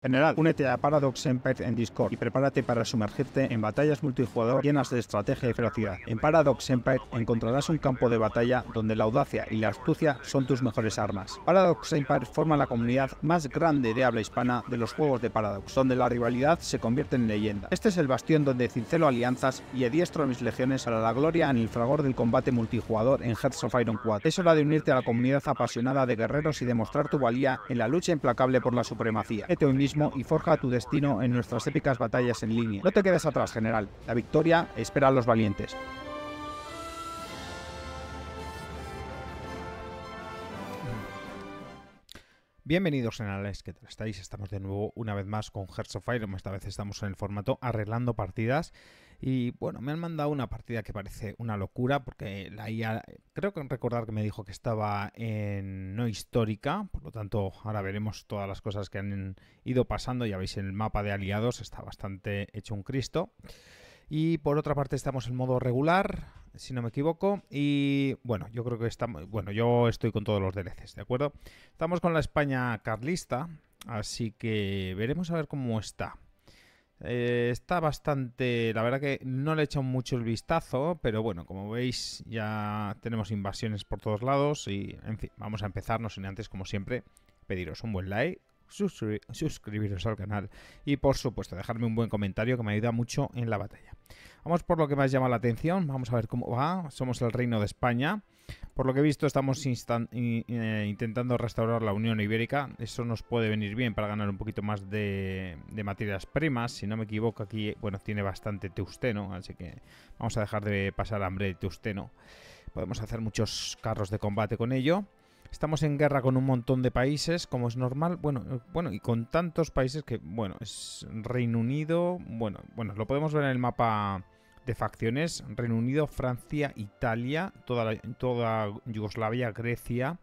General, únete a Paradox Empire en Discord y prepárate para sumergirte en batallas multijugador llenas de estrategia y ferocidad. En Paradox Empire encontrarás un campo de batalla donde la audacia y la astucia son tus mejores armas. Paradox Empire forma la comunidad más grande de habla hispana de los juegos de Paradox, donde la rivalidad se convierte en leyenda. Este es el bastión donde cincelo alianzas y adiestro mis legiones a la gloria en el fragor del combate multijugador en Hearts of Iron 4. Es hora de unirte a la comunidad apasionada de guerreros y demostrar tu valía en la lucha implacable por la supremacía y forja tu destino en nuestras épicas batallas en línea. No te quedes atrás, general. La victoria espera a los valientes. Bienvenidos generales, ¿qué tal estáis? Estamos de nuevo una vez más con Hearts of Fire, esta vez estamos en el formato arreglando partidas y bueno, me han mandado una partida que parece una locura, porque la IA, creo que recordar que me dijo que estaba en no histórica, por lo tanto ahora veremos todas las cosas que han ido pasando, ya veis en el mapa de aliados, está bastante hecho un Cristo. Y por otra parte estamos en modo regular, si no me equivoco. Y bueno, yo creo que estamos. Bueno, yo estoy con todos los DLCs, ¿de acuerdo? Estamos con la España carlista, así que veremos a ver cómo está. Eh, está bastante, la verdad que no le he echado mucho el vistazo, pero bueno, como veis ya tenemos invasiones por todos lados y en fin, vamos a empezarnos en antes como siempre pediros un buen like, suscribiros al canal y por supuesto dejarme un buen comentario que me ayuda mucho en la batalla. Vamos por lo que más llama la atención, vamos a ver cómo va, somos el reino de España. Por lo que he visto, estamos eh, intentando restaurar la Unión Ibérica. Eso nos puede venir bien para ganar un poquito más de, materias primas. Si no me equivoco, aquí bueno, tiene bastante teusteno, así que vamos a dejar de pasar hambre de teusteno. Podemos hacer muchos carros de combate con ello. Estamos en guerra con un montón de países, como es normal. Bueno, eh, bueno, y con tantos países que, bueno, es Reino Unido. Bueno, bueno, lo podemos ver en el mapa de facciones, Reino Unido, Francia, Italia, toda, toda Yugoslavia, Grecia,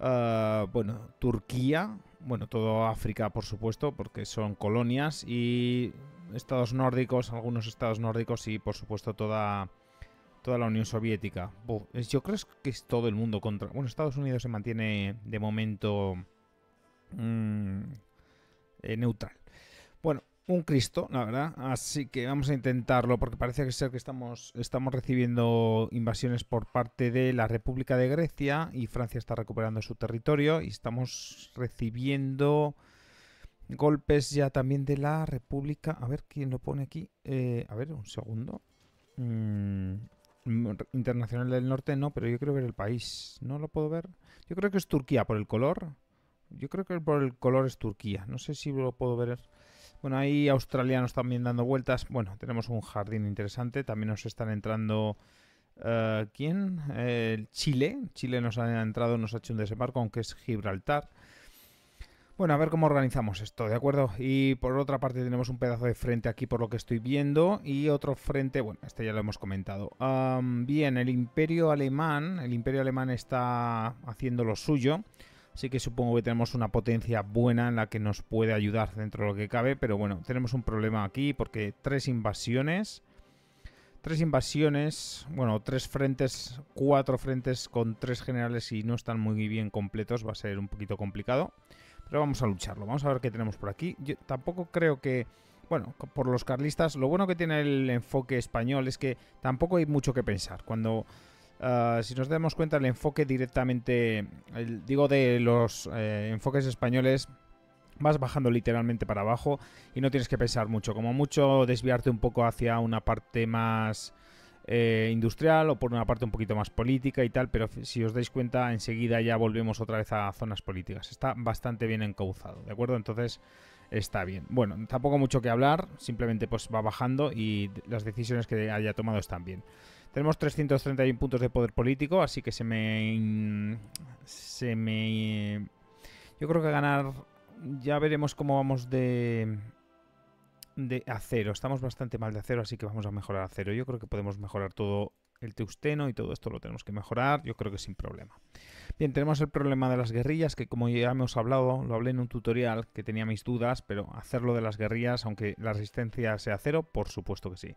eh, bueno, Turquía, bueno, toda África, por supuesto, porque son colonias, y estados nórdicos, algunos estados nórdicos y, por supuesto, toda, toda la Unión Soviética. yo creo que es todo el mundo contra... Bueno, Estados Unidos se mantiene de momento mm, eh, neutral. Bueno, un Cristo, la verdad. Así que vamos a intentarlo, porque parece que ser que estamos, estamos recibiendo invasiones por parte de la República de Grecia y Francia está recuperando su territorio y estamos recibiendo golpes ya también de la República. A ver quién lo pone aquí. Eh, a ver, un segundo. Mm, internacional del Norte no, pero yo creo ver el país. ¿No lo puedo ver? Yo creo que es Turquía por el color. Yo creo que por el color es Turquía. No sé si lo puedo ver. Bueno, ahí australianos también dando vueltas. Bueno, tenemos un jardín interesante. También nos están entrando... Eh, ¿Quién? Chile. Chile nos ha entrado, nos ha hecho un desembarco, aunque es Gibraltar. Bueno, a ver cómo organizamos esto, ¿de acuerdo? Y por otra parte tenemos un pedazo de frente aquí por lo que estoy viendo y otro frente, bueno, este ya lo hemos comentado. bien, el imperio alemán, el imperio alemán está haciendo lo suyo. Así que supongo que tenemos una potencia buena en la que nos puede ayudar dentro de lo que cabe, pero bueno, tenemos un problema aquí porque tres invasiones, tres invasiones, bueno, tres frentes, cuatro frentes con tres generales y no están muy bien completos, va a ser un poquito complicado, pero vamos a lucharlo, vamos a ver qué tenemos por aquí. Yo tampoco creo que... Bueno, por los carlistas, lo bueno que tiene el enfoque español es que tampoco hay mucho que pensar. Cuando Ah, si nos damos cuenta, el enfoque directamente, digo, de los eh, enfoques españoles, vas bajando literalmente para abajo y no tienes que pensar mucho. Como mucho, desviarte un poco hacia una parte más eh, industrial o por una parte un poquito más política y tal, pero si os dais cuenta, enseguida ya volvemos otra vez a zonas políticas. Está bastante bien encauzado, ¿de acuerdo? Entonces está bien. Bueno, tampoco mucho que hablar, simplemente pues va bajando y las decisiones que haya tomado están bien. Tenemos 331 puntos de poder político, así que se me... Se me... Yo creo que ganar... Ya veremos cómo vamos de... De acero. Estamos bastante mal de acero, así que vamos a mejorar a acero. Yo creo que podemos mejorar todo el teusteno y todo esto lo tenemos que mejorar. Yo creo que sin problema. Bien, tenemos el problema de las guerrillas, que como ya hemos hablado, lo hablé en un tutorial que tenía mis dudas, pero hacerlo de las guerrillas, aunque la resistencia sea cero, por supuesto que sí.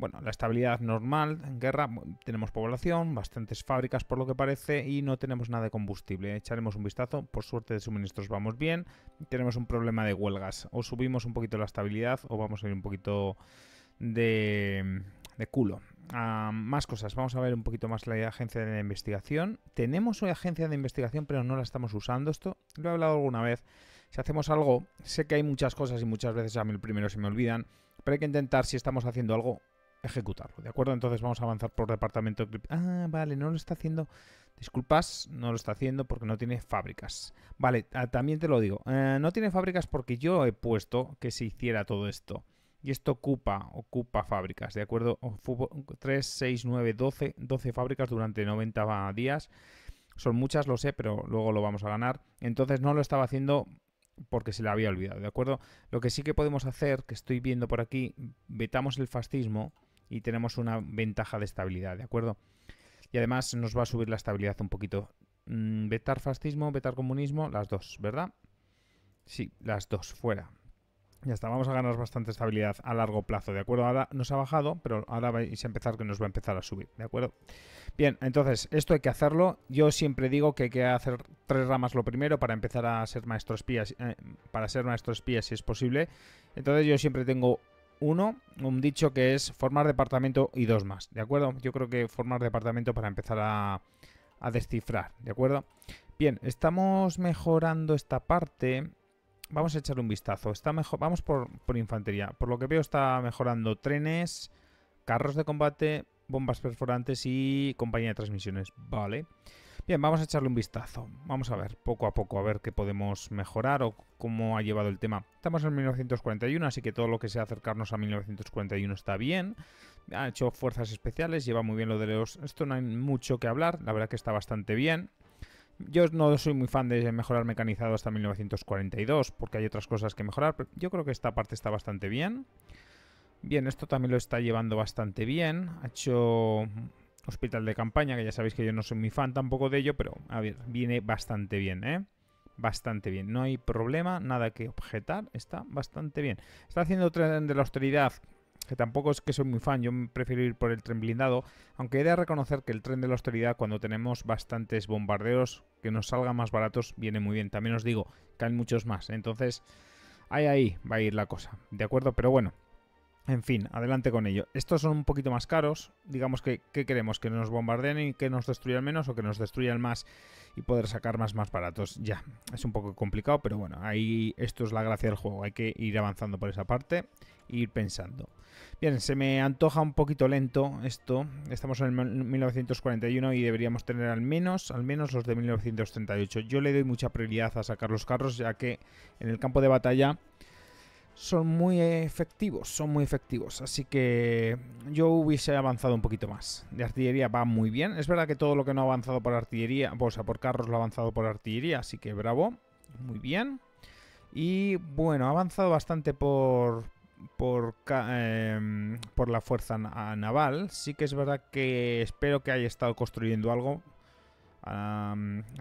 Bueno, la estabilidad normal en guerra, tenemos población, bastantes fábricas por lo que parece y no tenemos nada de combustible. Echaremos un vistazo, por suerte de suministros vamos bien, tenemos un problema de huelgas. O subimos un poquito la estabilidad o vamos a ir un poquito de, culo. Ah, más cosas, vamos a ver un poquito más la agencia de investigación. Tenemos una agencia de investigación pero no la estamos usando. Esto lo he hablado alguna vez si hacemos algo, sé que hay muchas cosas y muchas veces a mí el primero se me olvidan, pero hay que intentar si estamos haciendo algo, ejecutarlo, ¿de acuerdo? Entonces vamos a avanzar por departamento Ah, vale, no lo está haciendo. Disculpas, no lo está haciendo porque no tiene fábricas. Vale, ah, también te lo digo. Eh, no tiene fábricas porque yo he puesto que se hiciera todo esto. Y esto ocupa, ocupa fábricas, ¿de acuerdo? 3, 6, 9, 12, 12 fábricas durante 90 días. Son muchas, lo sé, pero luego lo vamos a ganar. Entonces no lo estaba haciendo porque se la había olvidado, ¿de acuerdo? Lo que sí que podemos hacer, que estoy viendo por aquí, vetamos el fascismo y tenemos una ventaja de estabilidad, ¿de acuerdo? Y además nos va a subir la estabilidad un poquito. Mm, vetar fascismo, vetar comunismo, las dos, ¿verdad? Sí, las dos, fuera. Ya está, vamos a ganar bastante estabilidad a largo plazo, ¿de acuerdo? Ahora nos ha bajado, pero ahora vais a empezar que nos va a empezar a subir, ¿de acuerdo? Bien, entonces, esto hay que hacerlo. Yo siempre digo que hay que hacer tres ramas lo primero para empezar a ser maestro espía, eh, para ser maestros espía si es posible. Entonces yo siempre tengo uno, un dicho que es formar departamento y dos más, ¿de acuerdo? Yo creo que formar departamento para empezar a, descifrar, ¿de acuerdo? Bien, estamos mejorando esta parte. Vamos a echar un vistazo. Está mejor, vamos por, por infantería. Por lo que veo está mejorando trenes, carros de combate, bombas perforantes y compañía de transmisiones. Vale. Bien, vamos a echarle un vistazo. Vamos a ver poco a poco a ver qué podemos mejorar o cómo ha llevado el tema. Estamos en 1941, así que todo lo que sea acercarnos a 1941 está bien. Ha hecho fuerzas especiales, lleva muy bien lo de los... Esto no hay mucho que hablar, la verdad que está bastante bien. Yo no soy muy fan de mejorar mecanizado hasta 1942, porque hay otras cosas que mejorar, pero yo creo que esta parte está bastante bien. Bien, esto también lo está llevando bastante bien. Ha hecho hospital de campaña, que ya sabéis que yo no soy muy fan tampoco de ello, pero a ver, viene bastante bien, ¿eh? Bastante bien, no hay problema, nada que objetar, está bastante bien. Está haciendo tren de la austeridad, que tampoco es que soy muy fan, yo prefiero ir por el tren blindado, aunque he de reconocer que el tren de la austeridad, cuando tenemos bastantes bombardeos que nos salgan más baratos, viene muy bien. También os digo, caen muchos más, entonces ahí, ahí va a ir la cosa, ¿de acuerdo? Pero bueno, en fin, adelante con ello. Estos son un poquito más caros. Digamos que ¿qué queremos? ¿Que nos bombardeen y que nos destruyan menos o que nos destruyan más y poder sacar más más baratos? Ya, es un poco complicado, pero bueno, ahí esto es la gracia del juego. Hay que ir avanzando por esa parte e ir pensando. Bien, se me antoja un poquito lento esto. Estamos en el 1941 y deberíamos tener al menos, al menos los de 1938. Yo le doy mucha prioridad a sacar los carros, ya que en el campo de batalla son muy efectivos, son muy efectivos. Así que yo hubiese avanzado un poquito más. De artillería va muy bien. Es verdad que todo lo que no ha avanzado por artillería, o sea, por carros lo ha avanzado por artillería, así que bravo, muy bien. Y bueno, ha avanzado bastante por, por, em, por la fuerza naval. Sí que es verdad que espero que haya estado construyendo algo a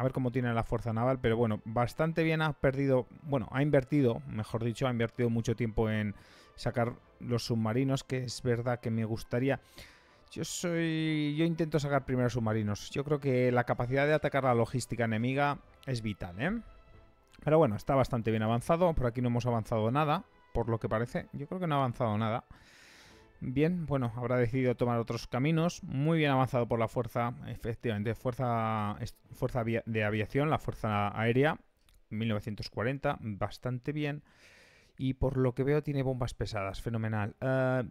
ver cómo tiene la fuerza naval, pero bueno, bastante bien ha perdido, bueno, ha invertido, mejor dicho, ha invertido mucho tiempo en sacar los submarinos, que es verdad que me gustaría... Yo soy. Yo intento sacar primero submarinos. Yo creo que la capacidad de atacar la logística enemiga es vital, ¿eh? Pero bueno, está bastante bien avanzado. Por aquí no hemos avanzado nada, por lo que parece. Yo creo que no ha avanzado nada. Bien, bueno, habrá decidido tomar otros caminos. Muy bien avanzado por la fuerza, efectivamente, fuerza, fuerza de aviación, la fuerza aérea, 1940, bastante bien. Y por lo que veo tiene bombas pesadas, fenomenal. Eh,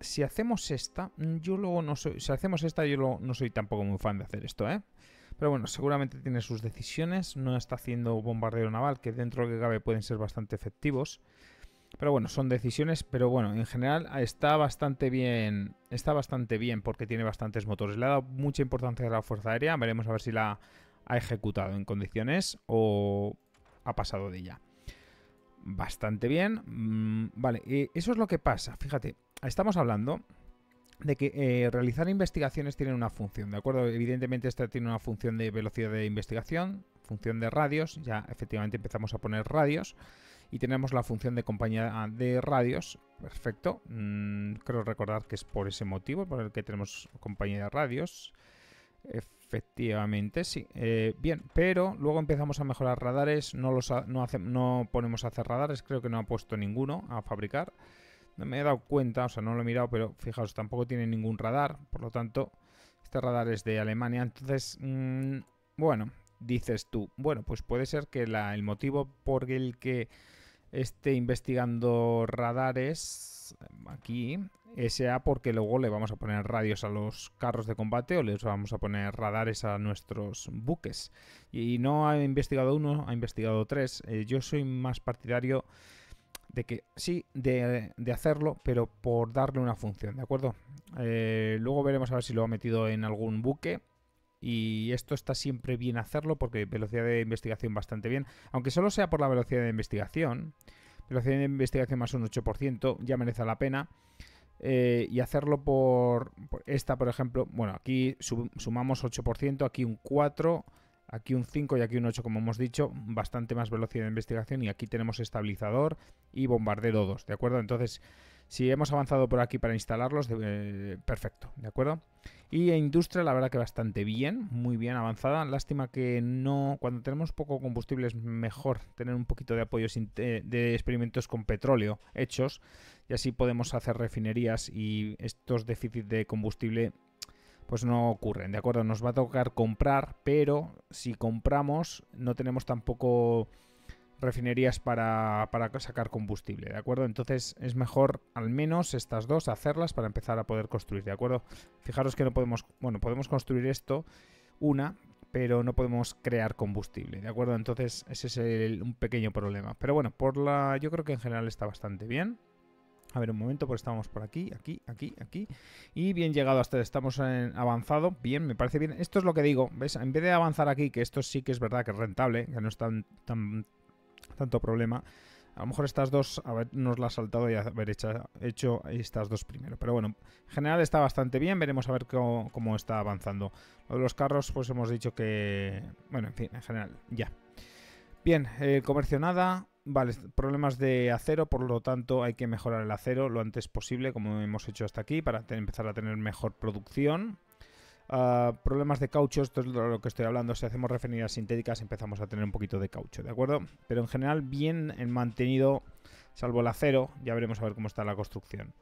si hacemos esta, yo luego no soy, si hacemos esta, yo no soy tampoco muy fan de hacer esto, ¿eh? Pero bueno, seguramente tiene sus decisiones, no está haciendo bombardeo naval, que dentro de lo que cabe pueden ser bastante efectivos. Pero bueno, son decisiones, pero bueno, en general ah, está bastante bien, está bastante bien porque tiene bastantes motores. Le ha dado mucha importancia a la Fuerza Aérea, veremos a ver si la ha ejecutado en condiciones o ha pasado de ella. Bastante bien. Mm, vale, eh, eso es lo que pasa. Fíjate, estamos hablando de que eh, realizar investigaciones tiene una función, ¿de acuerdo? Evidentemente esta tiene una función de velocidad de investigación, función de radios, ya efectivamente empezamos a poner radios y tenemos la función de compañía de radios. Perfecto. Mm, creo recordar que es por ese motivo por el que tenemos compañía de radios. Efectivamente, sí. Eh, bien, pero luego empezamos a mejorar radares. No, los no, no ponemos a hacer radares. Creo que no ha puesto ninguno a fabricar. No me he dado cuenta, o sea, no lo he mirado, pero fijaos, tampoco tiene ningún radar. Por lo tanto, este radar es de Alemania. Entonces, mm, bueno, dices tú, bueno, pues puede ser que el motivo por el que esté investigando radares mm, aquí eh, sea porque luego le vamos a poner radios a los carros de combate o les vamos a poner radares a nuestros buques. Y no ha investigado uno, ha investigado tres. Eh, yo soy más partidario de que sí, de, hacerlo, pero por darle una función, ¿de acuerdo? Eh, luego veremos a ver si lo ha metido en algún buque y esto está siempre bien hacerlo porque velocidad de investigación bastante bien, aunque solo sea por la velocidad de investigación, velocidad de investigación más un 8%, ya merece la pena. Eh, y hacerlo por, esta, por ejemplo, bueno, aquí sumamos 8%, aquí un 4%, aquí un 5% y aquí un 8%, como hemos dicho, bastante más velocidad de investigación y aquí tenemos estabilizador y bombardero 2, ¿de acuerdo? Entonces, si hemos avanzado por aquí para instalarlos, eh, perfecto, ¿de acuerdo? Y industria, la verdad que bastante bien, muy bien avanzada. Lástima que no, cuando tenemos poco combustible es mejor tener un poquito de apoyo eh, de experimentos con petróleo hechos y así podemos hacer refinerías y estos déficits de combustible pues no ocurren, ¿de acuerdo? Nos va a tocar comprar, pero si compramos no tenemos tampoco refinerías para, sacar combustible, ¿de acuerdo? Entonces es mejor al menos estas dos hacerlas para empezar a poder construir, ¿de acuerdo? Fijaros que no podemos, bueno, podemos construir esto, una, pero no podemos crear combustible, ¿de acuerdo? Entonces ese es un pequeño problema. Pero bueno, por la, yo creo que en general está bastante bien. A ver, un momento, pues estamos por aquí, aquí, aquí, aquí. Y bien llegado hasta, estamos avanzado. Bien, me parece bien. Esto es lo que digo, ¿ves? En vez de avanzar aquí, que esto sí que es verdad que es rentable, que no es tan tanto problema. A lo mejor estas dos habernos las saltado y haber hecho, estas dos primero. Pero bueno, en general está bastante bien. Veremos a ver cómo, está avanzando. los carros, pues hemos dicho que... Bueno, en fin, en general, ya. Bien, eh, comercio nada. Vale, problemas de acero, por lo tanto hay que mejorar el acero lo antes posible, como hemos hecho hasta aquí, para empezar a tener mejor producción. Ah, problemas de caucho, esto es lo que estoy hablando. Si hacemos referencias sintéticas, empezamos a tener un poquito de caucho, ¿de acuerdo? Pero en general, bien mantenido, salvo el acero. Ya veremos a ver cómo está la construcción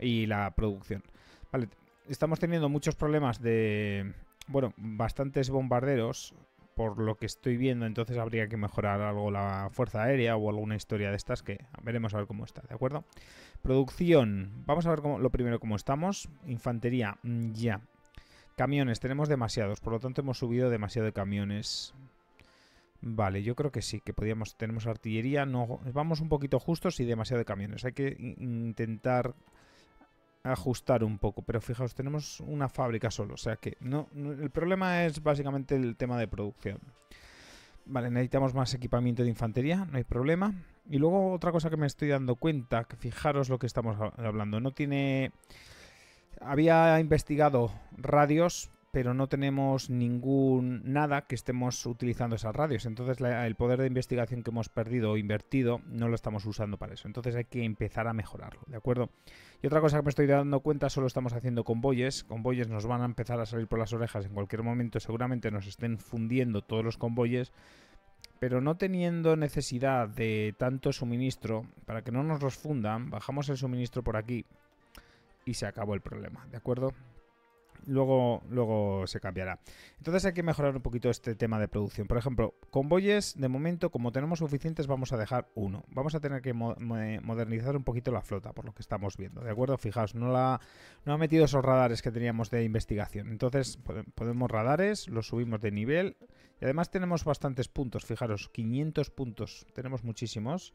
y la producción. Vale, estamos teniendo muchos problemas de. Bueno, bastantes bombarderos, por lo que estoy viendo. Entonces habría que mejorar algo la fuerza aérea o alguna historia de estas que veremos a ver cómo está, ¿de acuerdo? Producción, vamos a ver lo primero cómo estamos. Infantería, mm, ya. Camiones, tenemos demasiados, por lo tanto hemos subido demasiado de camiones. Vale, yo creo que sí, que podíamos, tenemos artillería, no, vamos un poquito justos y demasiado de camiones. Hay que intentar ajustar un poco, pero fijaos, tenemos una fábrica solo, o sea que no, el problema es básicamente el tema de producción. Vale, necesitamos más equipamiento de infantería, no hay problema. Y luego otra cosa que me estoy dando cuenta, que fijaros lo que estamos hablando, no tiene había investigado radios, pero no tenemos ningún nada que estemos utilizando esas radios. Entonces el poder de investigación que hemos perdido o invertido no lo estamos usando para eso. Entonces hay que empezar a mejorarlo, ¿de acuerdo? Y otra cosa que me estoy dando cuenta, solo estamos haciendo convoyes. Convoyes nos van a empezar a salir por las orejas en cualquier momento. Seguramente nos estén fundiendo todos los convoyes pero no teniendo necesidad de tanto suministro, para que no nos los fundan, bajamos el suministro por aquí y se acabó el problema, ¿de acuerdo? Luego, luego se cambiará. Entonces hay que mejorar un poquito este tema de producción. Por ejemplo, convoyes, de momento, como tenemos suficientes, vamos a dejar uno. Vamos a tener que modernizar un poquito la flota, por lo que estamos viendo. ¿De acuerdo? Fijaos, no, la, no ha metido esos radares que teníamos de investigación. Entonces, podemos radares, los subimos de nivel. Y además tenemos bastantes puntos, fijaros, 500 puntos. Tenemos muchísimos.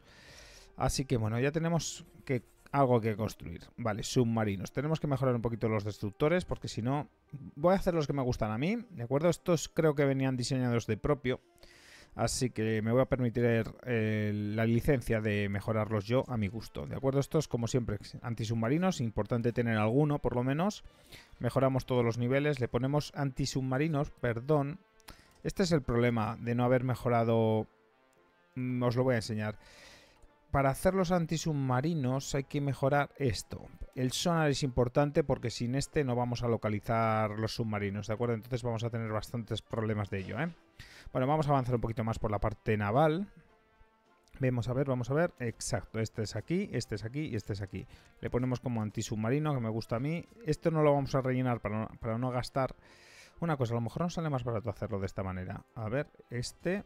Así que bueno, ya tenemos que algo que construir. Vale, submarinos. Tenemos que mejorar un poquito los destructores porque si no... Voy a hacer los que me gustan a mí, ¿de acuerdo? Estos creo que venían diseñados de propio. Así que me voy a permitir la licencia de mejorarlos yo a mi gusto. ¿De acuerdo? Estos, como siempre, antisubmarinos. Importante tener alguno, por lo menos. Mejoramos todos los niveles. Le ponemos antisubmarinos, perdón. Este es el problema de no haber mejorado... Mm, os lo voy a enseñar para hacer los antisubmarinos hay que mejorar esto. El sonar es importante porque sin este no vamos a localizar los submarinos, ¿de acuerdo? Entonces vamos a tener bastantes problemas de ello, ¿eh? Bueno, vamos a avanzar un poquito más por la parte naval. Vemos a ver, vamos a ver. Exacto, este es aquí, este es aquí y este es aquí. Le ponemos como antisubmarino, que me gusta a mí. Esto no lo vamos a rellenar para no, gastar. Una cosa, a lo mejor nos sale más barato hacerlo de esta manera. A ver, este...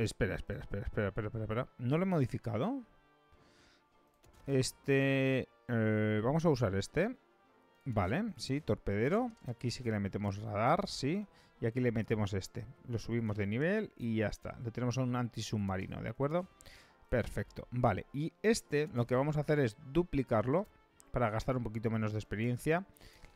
Espera, espera, espera, espera, espera, espera, espera. ¿No lo he modificado? Este... Eh, vamos a usar este. Vale, sí, torpedero. Aquí sí que le metemos radar, sí. Y aquí le metemos este. Lo subimos de nivel y ya está. Le tenemos a un antisubmarino, ¿de acuerdo? Perfecto. Vale, y este lo que vamos a hacer es duplicarlo para gastar un poquito menos de experiencia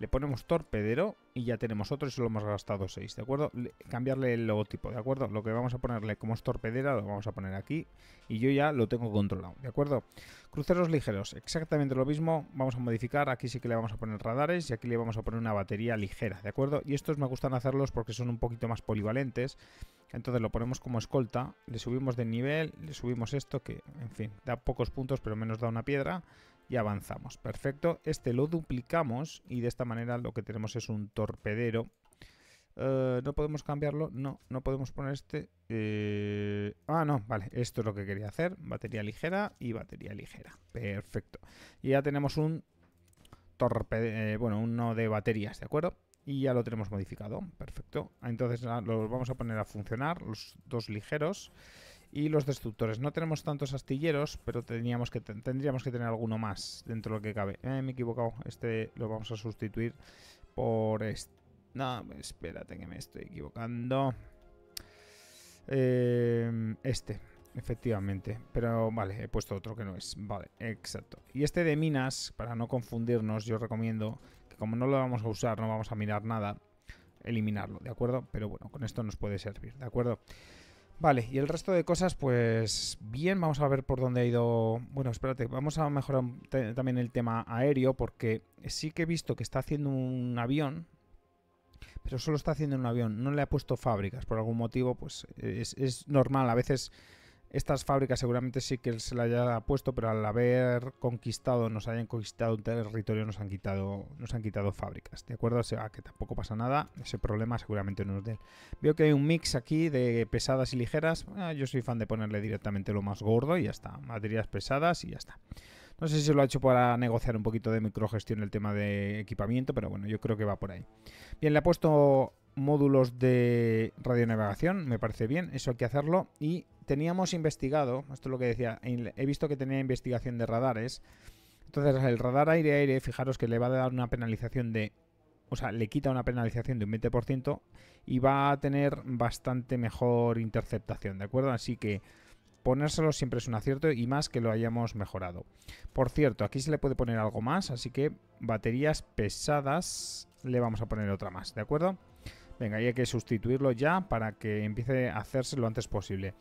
le ponemos torpedero y ya tenemos otro y solo hemos gastado 6, ¿de acuerdo? cambiarle el logotipo, ¿de acuerdo? Lo que vamos a ponerle como es torpedera lo vamos a poner aquí y yo ya lo tengo controlado, ¿de acuerdo? Cruceros ligeros, exactamente lo mismo, vamos a modificar, aquí sí que le vamos a poner radares y aquí le vamos a poner una batería ligera, ¿de acuerdo? Y estos me gustan hacerlos porque son un poquito más polivalentes, entonces lo ponemos como escolta, le subimos de nivel, le subimos esto que, en fin, da pocos puntos pero menos da una piedra, y avanzamos. Perfecto, este lo duplicamos y de esta manera lo que tenemos es un torpedero. Eh, no podemos cambiarlo, no, no podemos poner este. Eh, ah, no, vale, esto es lo que quería hacer. Batería ligera y batería ligera. Perfecto. Y ya tenemos un torpedero, eh, bueno, uno de baterías, ¿de acuerdo? Y ya lo tenemos modificado, perfecto. Entonces ah, lo vamos a poner a funcionar, los dos ligeros y los destructores. No tenemos tantos astilleros, pero teníamos que, tendríamos que tener alguno más dentro de lo que cabe. Eh, me he equivocado. Este lo vamos a sustituir por este. No, espérate que me estoy equivocando. Eh, este, efectivamente. Pero vale, he puesto otro que no es. Vale, exacto. Y este de minas, para no confundirnos, yo recomiendo que como no lo vamos a usar, no vamos a mirar nada, eliminarlo, ¿de acuerdo? Pero bueno, con esto nos puede servir, ¿de acuerdo? Vale, y el resto de cosas, pues bien, vamos a ver por dónde ha ido... Bueno, espérate, vamos a mejorar también el tema aéreo, porque sí que he visto que está haciendo un avión, pero solo está haciendo un avión, no le ha puesto fábricas, por algún motivo, pues es, normal, a veces estas fábricas seguramente sí que se la haya puesto, pero al haber conquistado, nos hayan conquistado un territorio, nos han quitado, nos han quitado fábricas, ¿de acuerdo? O sea, que tampoco pasa nada, ese problema seguramente no es de él. Veo que hay un mix aquí de pesadas y ligeras. Ah, yo soy fan de ponerle directamente lo más gordo y ya está. Materias pesadas y ya está. No sé si se lo ha hecho para negociar un poquito de microgestión el tema de equipamiento, pero bueno, yo creo que va por ahí. Bien, le ha puesto módulos de radionavegación, me parece bien, eso hay que hacerlo. Y teníamos investigado, esto es lo que decía, he visto que tenía investigación de radares. Entonces el radar aire-aire, fijaros que le va a dar una penalización de... O sea, le quita una penalización de un 20% y va a tener bastante mejor interceptación, ¿de acuerdo? Así que ponérselo siempre es un acierto y más que lo hayamos mejorado. Por cierto, aquí se le puede poner algo más, así que baterías pesadas le vamos a poner otra más, ¿de acuerdo? Venga, hay que sustituirlo ya para que empiece a hacerse lo antes posible.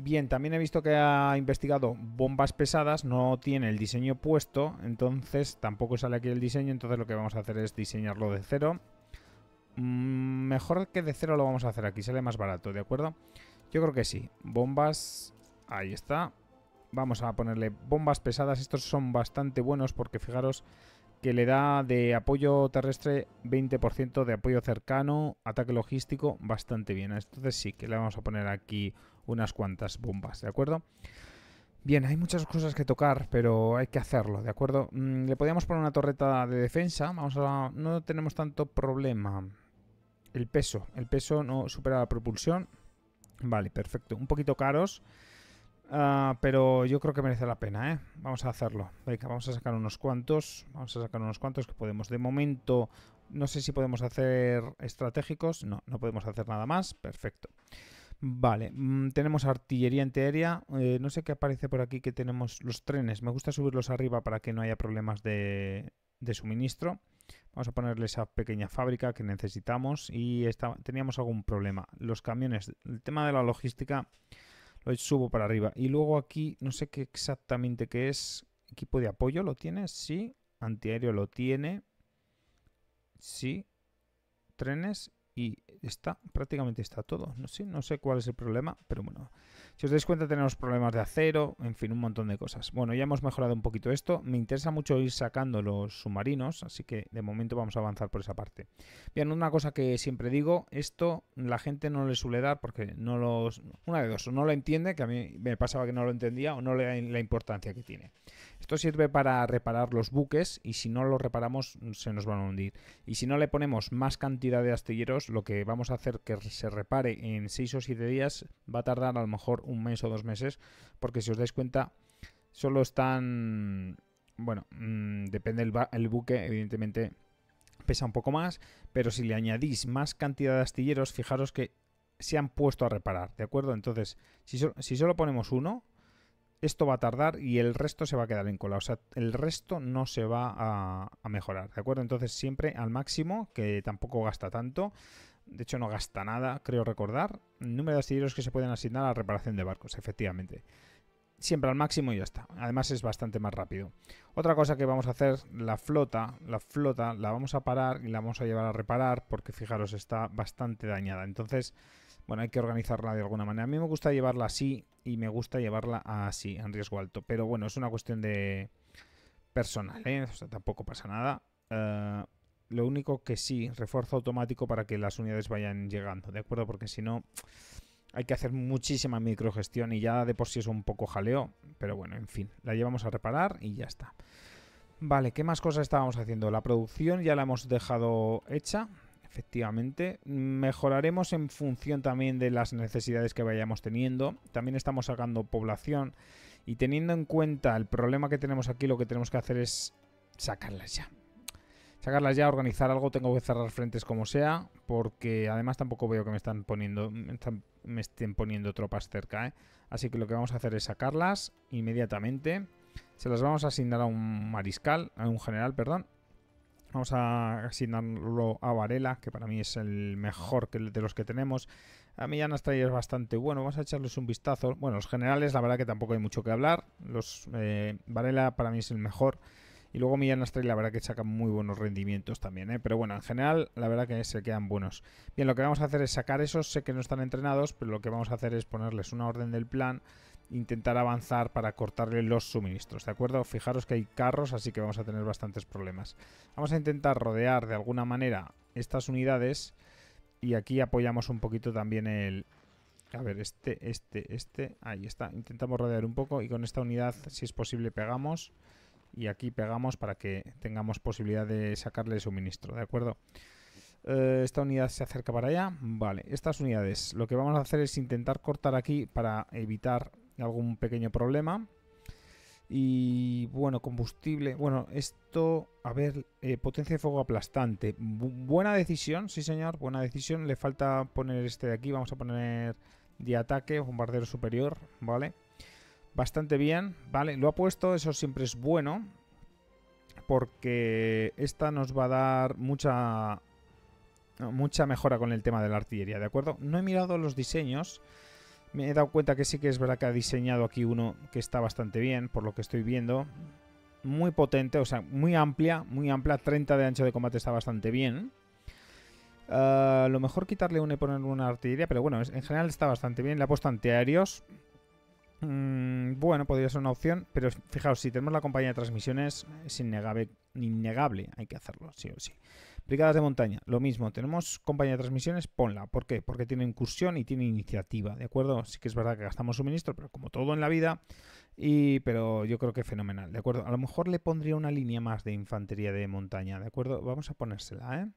Bien, también he visto que ha investigado bombas pesadas, no tiene el diseño puesto, entonces tampoco sale aquí el diseño, entonces lo que vamos a hacer es diseñarlo de cero. Mm, mejor que de cero lo vamos a hacer aquí, sale más barato, ¿de acuerdo? Yo creo que sí. Bombas, ahí está. Vamos a ponerle bombas pesadas, estos son bastante buenos porque fijaros que le da de apoyo terrestre 20% de apoyo cercano, ataque logístico, bastante bien. Entonces sí que le vamos a poner aquí unas cuantas bombas, ¿de acuerdo? Bien, hay muchas cosas que tocar, pero hay que hacerlo, ¿de acuerdo? Mm, le podíamos poner una torreta de defensa, vamos a... no tenemos tanto problema. El peso, el peso no supera la propulsión. Vale, perfecto, un poquito caros, ah, pero yo creo que merece la pena, ¿eh? Vamos a hacerlo. Venga, vamos a sacar unos cuantos, vamos a sacar unos cuantos que podemos. De momento, no sé si podemos hacer estratégicos, no, no podemos hacer nada más, Perfecto. Vale, mm, tenemos artillería antiaérea. Eh, no sé qué aparece por aquí que tenemos los trenes. Me gusta subirlos arriba para que no haya problemas de, de suministro. Vamos a ponerle esa pequeña fábrica que necesitamos y teníamos algún problema. Los camiones, el tema de la logística, lo subo para arriba. Y luego aquí, no sé qué exactamente qué es. Equipo de apoyo, ¿lo tiene? Sí. Antiaéreo lo tiene. Sí. Trenes y está prácticamente está todo. No sé, no sé cuál es el problema, pero bueno, si os dais cuenta tenemos problemas de acero, en fin, un montón de cosas. Bueno, ya hemos mejorado un poquito esto. Me interesa mucho ir sacando los submarinos, así que de momento vamos a avanzar por esa parte. Bien, una cosa que siempre digo, esto la gente no le suele dar porque no los... Una de dos, o no lo entiende, que a mí me pasaba que no lo entendía, o no le da la importancia que tiene. Esto sirve para reparar los buques y si no los reparamos se nos van a hundir. Y si no le ponemos más cantidad de astilleros, lo que vamos a hacer que se repare en seis o siete días va a tardar a lo mejor un mes o dos meses, porque si os dais cuenta, solo están, bueno, mm, depende el, buque, evidentemente pesa un poco más, pero si le añadís más cantidad de astilleros, fijaros que se han puesto a reparar, ¿de acuerdo? Entonces, si, solo ponemos uno, esto va a tardar y el resto se va a quedar en cola. O sea, el resto no se va a, a, mejorar, ¿de acuerdo? Entonces siempre al máximo, que tampoco gasta tanto. De hecho, no gasta nada, creo recordar. Número de astilleros que se pueden asignar a reparación de barcos, efectivamente. Siempre al máximo y ya está. Además es bastante más rápido. Otra cosa que vamos a hacer, la flota, la flota la vamos a parar y la vamos a llevar a reparar porque fijaros está bastante dañada. Entonces, bueno, hay que organizarla de alguna manera. A mí me gusta llevarla así y me gusta llevarla así, en riesgo alto. Pero bueno, es una cuestión de personal, ¿eh? O sea, tampoco pasa nada. Eh, lo único que sí, refuerzo automático para que las unidades vayan llegando, ¿de acuerdo? Porque si no, hay que hacer muchísima microgestión y ya de por sí es un poco jaleo, pero bueno, en fin, la llevamos a reparar y ya está. Vale, ¿qué más cosas estábamos haciendo? La producción ya la hemos dejado hecha, efectivamente. Mejoraremos en función también de las necesidades que vayamos teniendo. También estamos sacando población y teniendo en cuenta el problema que tenemos aquí, lo que tenemos que hacer es sacarlas ya sacarlas ya, organizar algo, tengo que cerrar frentes como sea, porque además tampoco veo que me están poniendo me, estén poniendo tropas cerca, ¿eh? Así que lo que vamos a hacer es sacarlas inmediatamente. Se las vamos a asignar a un mariscal, a un general, perdón. Vamos a asignarlo a Varela, que para mí es el mejor que, de los que tenemos. A mí ya ahí, es bastante bueno, vamos a echarles un vistazo. Bueno, los generales, la verdad que tampoco hay mucho que hablar. Los eh, Varela para mí es el mejor. Y luego Millán Astray, la verdad que saca muy buenos rendimientos también, ¿eh? Pero bueno, en general, la verdad que se quedan buenos. Bien, lo que vamos a hacer es sacar esos, sé que no están entrenados, pero lo que vamos a hacer es ponerles una orden del plan, intentar avanzar para cortarle los suministros, ¿de acuerdo? Fijaros que hay carros, así que vamos a tener bastantes problemas. Vamos a intentar rodear de alguna manera estas unidades y aquí apoyamos un poquito también el... A ver, este, este, este, ahí está. Intentamos rodear un poco y con esta unidad, si es posible, pegamos y aquí pegamos para que tengamos posibilidad de sacarle suministro, ¿de acuerdo? Eh, esta unidad se acerca para allá, vale, estas unidades lo que vamos a hacer es intentar cortar aquí para evitar algún pequeño problema y bueno, combustible, bueno, esto, a ver, eh, potencia de fuego aplastante, buena decisión, sí señor, buena decisión, le falta poner este de aquí, vamos a poner de ataque, bombardero superior, vale, bastante bien, ¿vale? Lo ha puesto, eso siempre es bueno, porque esta nos va a dar mucha, mucha mejora con el tema de la artillería, ¿de acuerdo? No he mirado los diseños, me he dado cuenta que sí que es verdad que ha diseñado aquí uno que está bastante bien, por lo que estoy viendo. Muy potente, o sea, muy amplia, muy amplia, 30 de ancho de combate está bastante bien. Ah, lo mejor quitarle una y poner una artillería, pero bueno, en general está bastante bien. Le ha puesto antiaéreos, Mm, bueno, podría ser una opción, pero fijaos, si tenemos la compañía de transmisiones, es innegable, innegable hay que hacerlo, sí o sí. Brigadas de montaña, lo mismo, tenemos compañía de transmisiones, ponla. ¿Por qué? Porque tiene incursión y tiene iniciativa, ¿de acuerdo? Sí que es verdad que gastamos suministro, pero como todo en la vida, y, pero yo creo que fenomenal, ¿de acuerdo? A lo mejor le pondría una línea más de infantería de montaña, ¿de acuerdo? Vamos a ponérsela, ¿eh?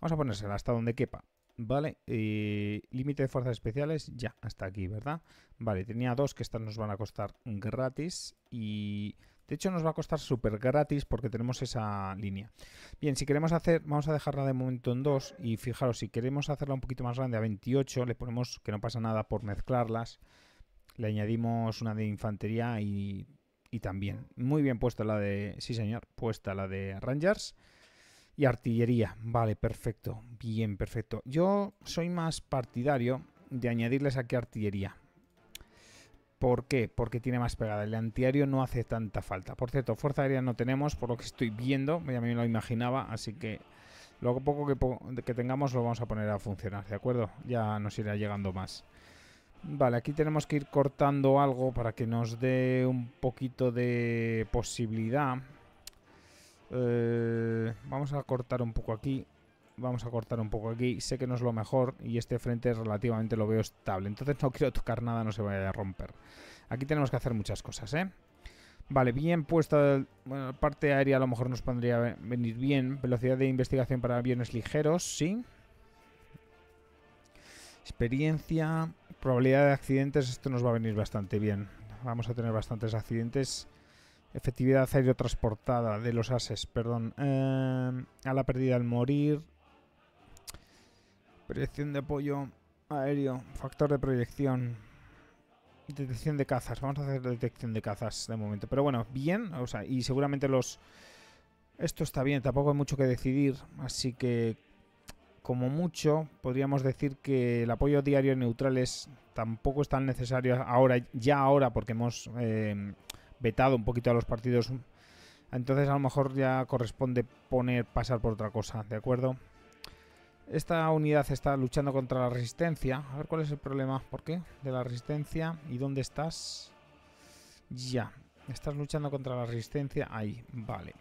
Vamos a ponérsela hasta donde quepa. Vale, eh, límite de fuerzas especiales, ya, hasta aquí, ¿verdad? Vale, tenía dos que estas nos van a costar gratis y de hecho nos va a costar súper gratis porque tenemos esa línea. Bien, si queremos hacer, vamos a dejarla de momento en dos, y fijaros, si queremos hacerla un poquito más grande a 28, le ponemos que no pasa nada por mezclarlas, le añadimos una de infantería y, y también. Muy bien puesta la de, sí señor, puesta la de Rangers. Y artillería, vale, perfecto, bien, perfecto. Yo soy más partidario de añadirles aquí artillería. ¿Por qué? Porque tiene más pegada. El antiario no hace tanta falta. Por cierto, fuerza aérea no tenemos, por lo que estoy viendo. Ya me lo imaginaba, así que lo poco que, que tengamos lo vamos a poner a funcionar, ¿de acuerdo? Ya nos irá llegando más. Vale, aquí tenemos que ir cortando algo para que nos dé un poquito de posibilidad eh, vamos a cortar un poco aquí. Vamos a cortar un poco aquí. Sé que no es lo mejor y este frente relativamente lo veo estable. Entonces no quiero tocar nada, no se vaya a romper. Aquí tenemos que hacer muchas cosas, ¿eh? Vale, bien puesta... Bueno, parte aérea a lo mejor nos pondría venir bien. Velocidad de investigación para aviones ligeros, sí. Experiencia, probabilidad de accidentes, esto nos va a venir bastante bien. Vamos a tener bastantes accidentes Efectividad aerotransportada de los ases, perdón. Em, a la pérdida al morir. Proyección de apoyo aéreo. Factor de proyección. Detección de cazas. Vamos a hacer detección de cazas de momento. Pero bueno, bien. O sea, y seguramente los... Esto está bien. Tampoco hay mucho que decidir. Así que... Como mucho, podríamos decir que el apoyo diario neutral neutrales tampoco es tan necesario ahora, ya ahora, porque hemos... Em, vetado un poquito a los partidos. Entonces a lo mejor ya corresponde poner pasar por otra cosa, ¿de acuerdo? Esta unidad está luchando contra la resistencia. A ver cuál es el problema. ¿Por qué? De la resistencia. ¿Y dónde estás? Ya. Estás luchando contra la resistencia. Ahí. Vale.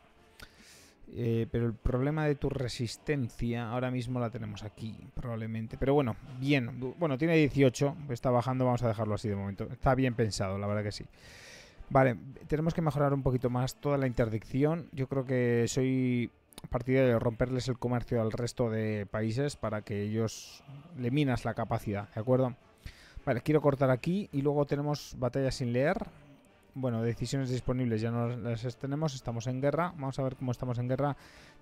Eh, pero el problema de tu resistencia ahora mismo la tenemos aquí, probablemente. Pero bueno, bien. Bueno, tiene 18. Está bajando. Vamos a dejarlo así de momento. Está bien pensado, la verdad que sí. Vale, tenemos que mejorar un poquito más toda la interdicción. Yo creo que soy partidario de romperles el comercio al resto de países para que ellos le minas la capacidad, ¿de acuerdo? Vale, quiero cortar aquí y luego tenemos batallas sin leer. Bueno, decisiones disponibles ya no las tenemos, estamos en guerra. Vamos a ver cómo estamos en guerra.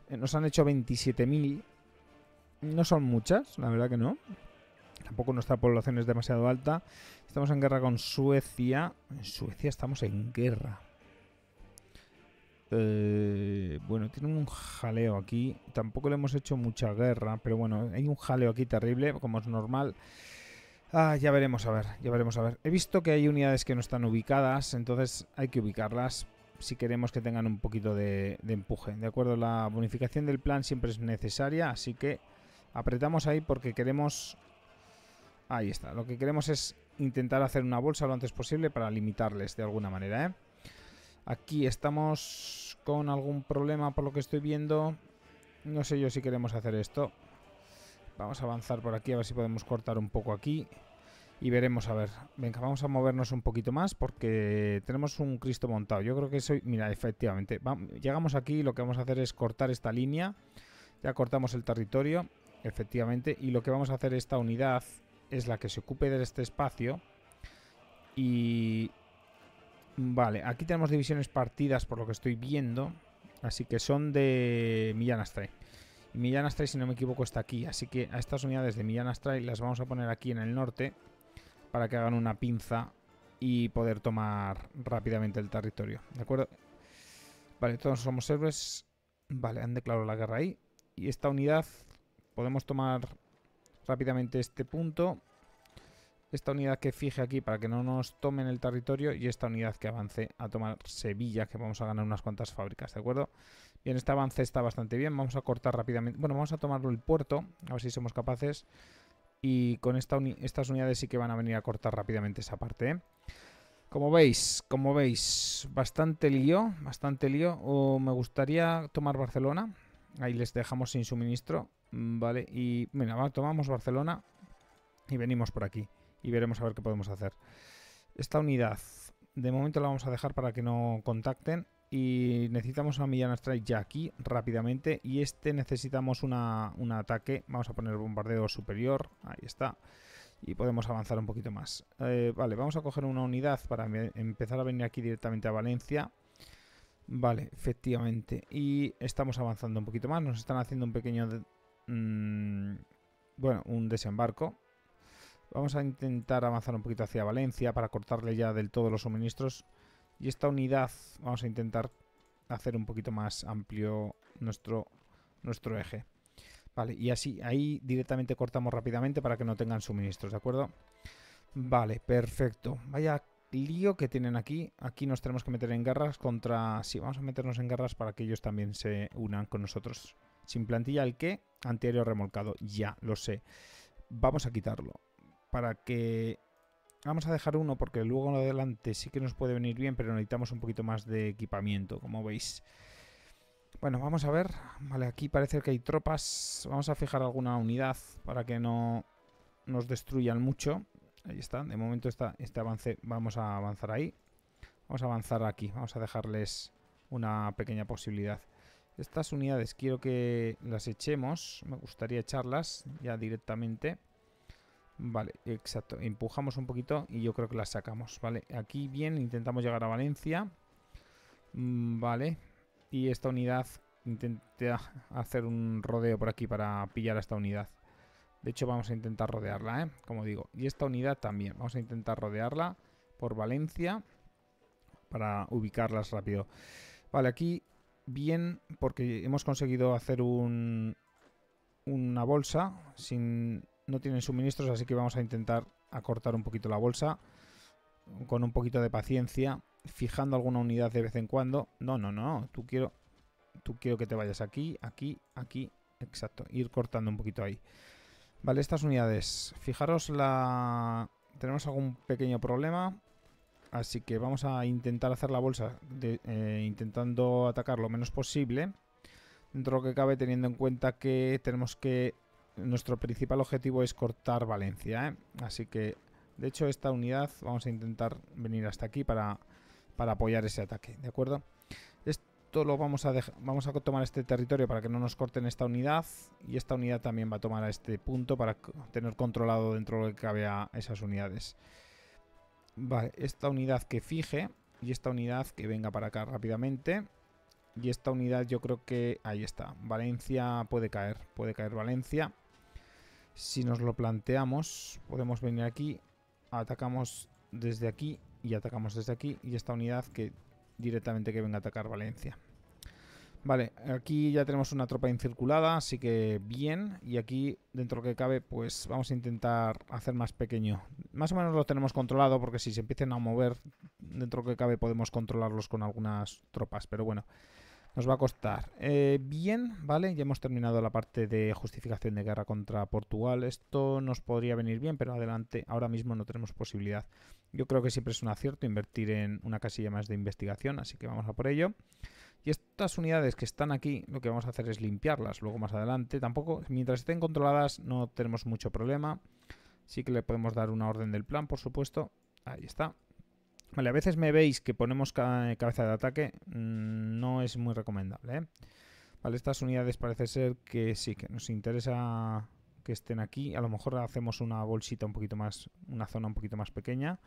Eh, nos han hecho 27.000. No son muchas, la verdad que no. Tampoco nuestra población es demasiado alta. Estamos en guerra con Suecia. En Suecia estamos en guerra. Eh, bueno, tiene un jaleo aquí. Tampoco le hemos hecho mucha guerra, pero bueno, hay un jaleo aquí terrible, como es normal. Ah, ya veremos a ver, ya veremos a ver. He visto que hay unidades que no están ubicadas, entonces hay que ubicarlas si queremos que tengan un poquito de empuje. De acuerdo, la bonificación del plan siempre es necesaria, así que apretamos ahí porque queremos Ahí está. Lo que queremos es intentar hacer una bolsa lo antes posible para limitarles de alguna manera. ¿eh? Aquí estamos con algún problema por lo que estoy viendo. No sé yo si queremos hacer esto. Vamos a avanzar por aquí a ver si podemos cortar un poco aquí. Y veremos, a ver. Venga, vamos a movernos un poquito más porque tenemos un Cristo montado. Yo creo que soy... Mira, efectivamente. llegamos aquí y lo que vamos a hacer es cortar esta línea. Ya cortamos el territorio, efectivamente. Y lo que vamos a hacer es esta unidad es la que se ocupe de este espacio. Y... Vale, aquí tenemos divisiones partidas por lo que estoy viendo. Así que son de Millán Astray. Y si no me equivoco, está aquí. Así que a estas unidades de Millán las vamos a poner aquí en el norte para que hagan una pinza y poder tomar rápidamente el territorio. ¿De acuerdo? Vale, todos somos héroes. Vale, han declarado la guerra ahí. Y esta unidad podemos tomar rápidamente este punto. Esta unidad que fije aquí para que no nos tomen el territorio y esta unidad que avance a tomar Sevilla, que vamos a ganar unas cuantas fábricas, ¿de acuerdo? Bien, este avance está bastante bien. Vamos a cortar rápidamente. Bueno, vamos a tomarlo el puerto, a ver si somos capaces. Y con esta estas unidades sí que van a venir a cortar rápidamente esa parte, ¿eh? Como veis, como veis, bastante lío, bastante lío. O me gustaría tomar Barcelona. Ahí les dejamos sin suministro. Mm, vale, y mira, tomamos Barcelona y venimos por aquí. Y veremos a ver qué podemos hacer. Esta unidad, de momento la vamos a dejar para que no contacten. Y necesitamos una Millana Strike ya aquí, rápidamente. Y este necesitamos un ataque. Vamos a poner bombardeo superior. Ahí está. Y podemos avanzar un poquito más. Eh, vale, vamos a coger una unidad para empezar a venir aquí directamente a Valencia. Vale, efectivamente. Y estamos avanzando un poquito más. Nos están haciendo un pequeño Mm, bueno, un desembarco. Vamos a intentar avanzar un poquito hacia Valencia para cortarle ya del todo los suministros. Y esta unidad vamos a intentar hacer un poquito más amplio nuestro, nuestro eje. Vale, y así, ahí directamente cortamos rápidamente para que no tengan suministros, ¿de acuerdo? Vale, perfecto. Vaya lío que tienen aquí. Aquí nos tenemos que meter en garras contra... Sí, vamos a meternos en garras para que ellos también se unan con nosotros. Sin plantilla el que, anterior remolcado, ya lo sé. Vamos a quitarlo para que... Vamos a dejar uno porque luego en adelante sí que nos puede venir bien, pero necesitamos un poquito más de equipamiento, como veis. Bueno, vamos a ver. Vale, aquí parece que hay tropas. Vamos a fijar alguna unidad para que no nos destruyan mucho. Ahí está. De momento está este avance. Vamos a avanzar ahí. Vamos a avanzar aquí. Vamos a dejarles una pequeña posibilidad. Estas unidades quiero que las echemos. Me gustaría echarlas ya directamente. Vale, exacto. Empujamos un poquito y yo creo que las sacamos. Vale, aquí bien, intentamos llegar a Valencia. Mm, vale. Y esta unidad intenta hacer un rodeo por aquí para pillar a esta unidad. De hecho, vamos a intentar rodearla, ¿eh? Como digo. Y esta unidad también. Vamos a intentar rodearla por Valencia para ubicarlas rápido. Vale, aquí bien porque hemos conseguido hacer un, una bolsa sin no tienen suministros, así que vamos a intentar acortar un poquito la bolsa con un poquito de paciencia, fijando alguna unidad de vez en cuando. No, no, no, tú quiero tú quiero que te vayas aquí, aquí, aquí, exacto, ir cortando un poquito ahí. Vale, estas unidades, fijaros la tenemos algún pequeño problema. Así que vamos a intentar hacer la bolsa de, eh, intentando atacar lo menos posible. Dentro de lo que cabe teniendo en cuenta que tenemos que... Nuestro principal objetivo es cortar Valencia. ¿eh? Así que, de hecho, esta unidad vamos a intentar venir hasta aquí para, para apoyar ese ataque. ¿De acuerdo? Esto lo vamos a, vamos a tomar este territorio para que no nos corten esta unidad. Y esta unidad también va a tomar a este punto para tener controlado dentro de lo que cabe a esas unidades. Vale, esta unidad que fije y esta unidad que venga para acá rápidamente. Y esta unidad yo creo que... Ahí está. Valencia puede caer. Puede caer Valencia. Si nos lo planteamos, podemos venir aquí. Atacamos desde aquí y atacamos desde aquí. Y esta unidad que directamente que venga a atacar Valencia. Vale, aquí ya tenemos una tropa incirculada, así que bien. Y aquí, dentro que cabe, pues vamos a intentar hacer más pequeño. Más o menos lo tenemos controlado, porque si se empiecen a mover, dentro que cabe podemos controlarlos con algunas tropas. Pero bueno, nos va a costar. Eh, bien, vale, ya hemos terminado la parte de justificación de guerra contra Portugal. Esto nos podría venir bien, pero adelante, ahora mismo no tenemos posibilidad. Yo creo que siempre es un acierto invertir en una casilla más de investigación, así que vamos a por ello. Y estas unidades que están aquí, lo que vamos a hacer es limpiarlas luego más adelante. Tampoco, mientras estén controladas, no tenemos mucho problema. Sí que le podemos dar una orden del plan, por supuesto. Ahí está. Vale, a veces me veis que ponemos cabeza de ataque. Mm, no es muy recomendable, ¿eh? Vale, estas unidades parece ser que sí, que nos interesa que estén aquí. A lo mejor hacemos una bolsita un poquito más, una zona un poquito más pequeña.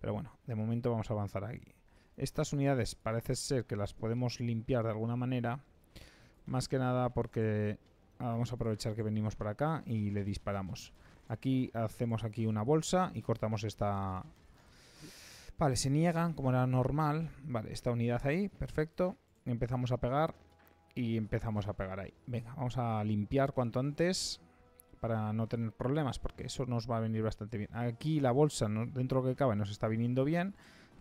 Pero bueno, de momento vamos a avanzar aquí. Estas unidades parece ser que las podemos limpiar de alguna manera. Más que nada porque ah, vamos a aprovechar que venimos para acá y le disparamos. Aquí hacemos aquí una bolsa y cortamos esta... Vale, se niegan como era normal. Vale, esta unidad ahí, perfecto. Empezamos a pegar y empezamos a pegar ahí. Venga, vamos a limpiar cuanto antes para no tener problemas porque eso nos va a venir bastante bien. Aquí la bolsa, dentro de lo que cabe, nos está viniendo bien.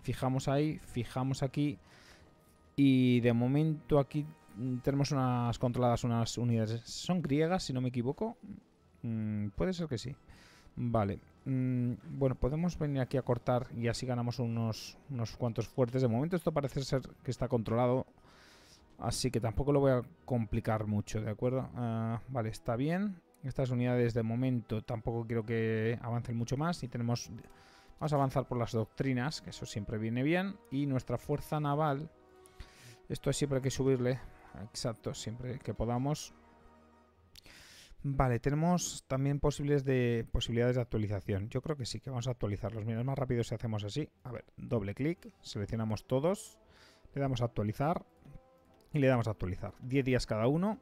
Fijamos ahí, fijamos aquí. Y de momento aquí tenemos unas controladas, unas unidades. Son griegas, si no me equivoco. Mm, puede ser que sí. Vale. Mm, bueno, podemos venir aquí a cortar y así ganamos unos, unos cuantos fuertes. De momento esto parece ser que está controlado. Así que tampoco lo voy a complicar mucho, ¿de acuerdo? Ah, vale, está bien. Estas unidades de momento tampoco quiero que avancen mucho más. Y tenemos Vamos a avanzar por las doctrinas, que eso siempre viene bien. Y nuestra fuerza naval. Esto siempre hay que subirle. Exacto, siempre que podamos. Vale, tenemos también posibles de, posibilidades de actualización. Yo creo que sí, que vamos a actualizarlos. Mira, es más rápido si hacemos así. A ver, doble clic, seleccionamos todos, le damos a actualizar y le damos a actualizar. 10 días cada uno.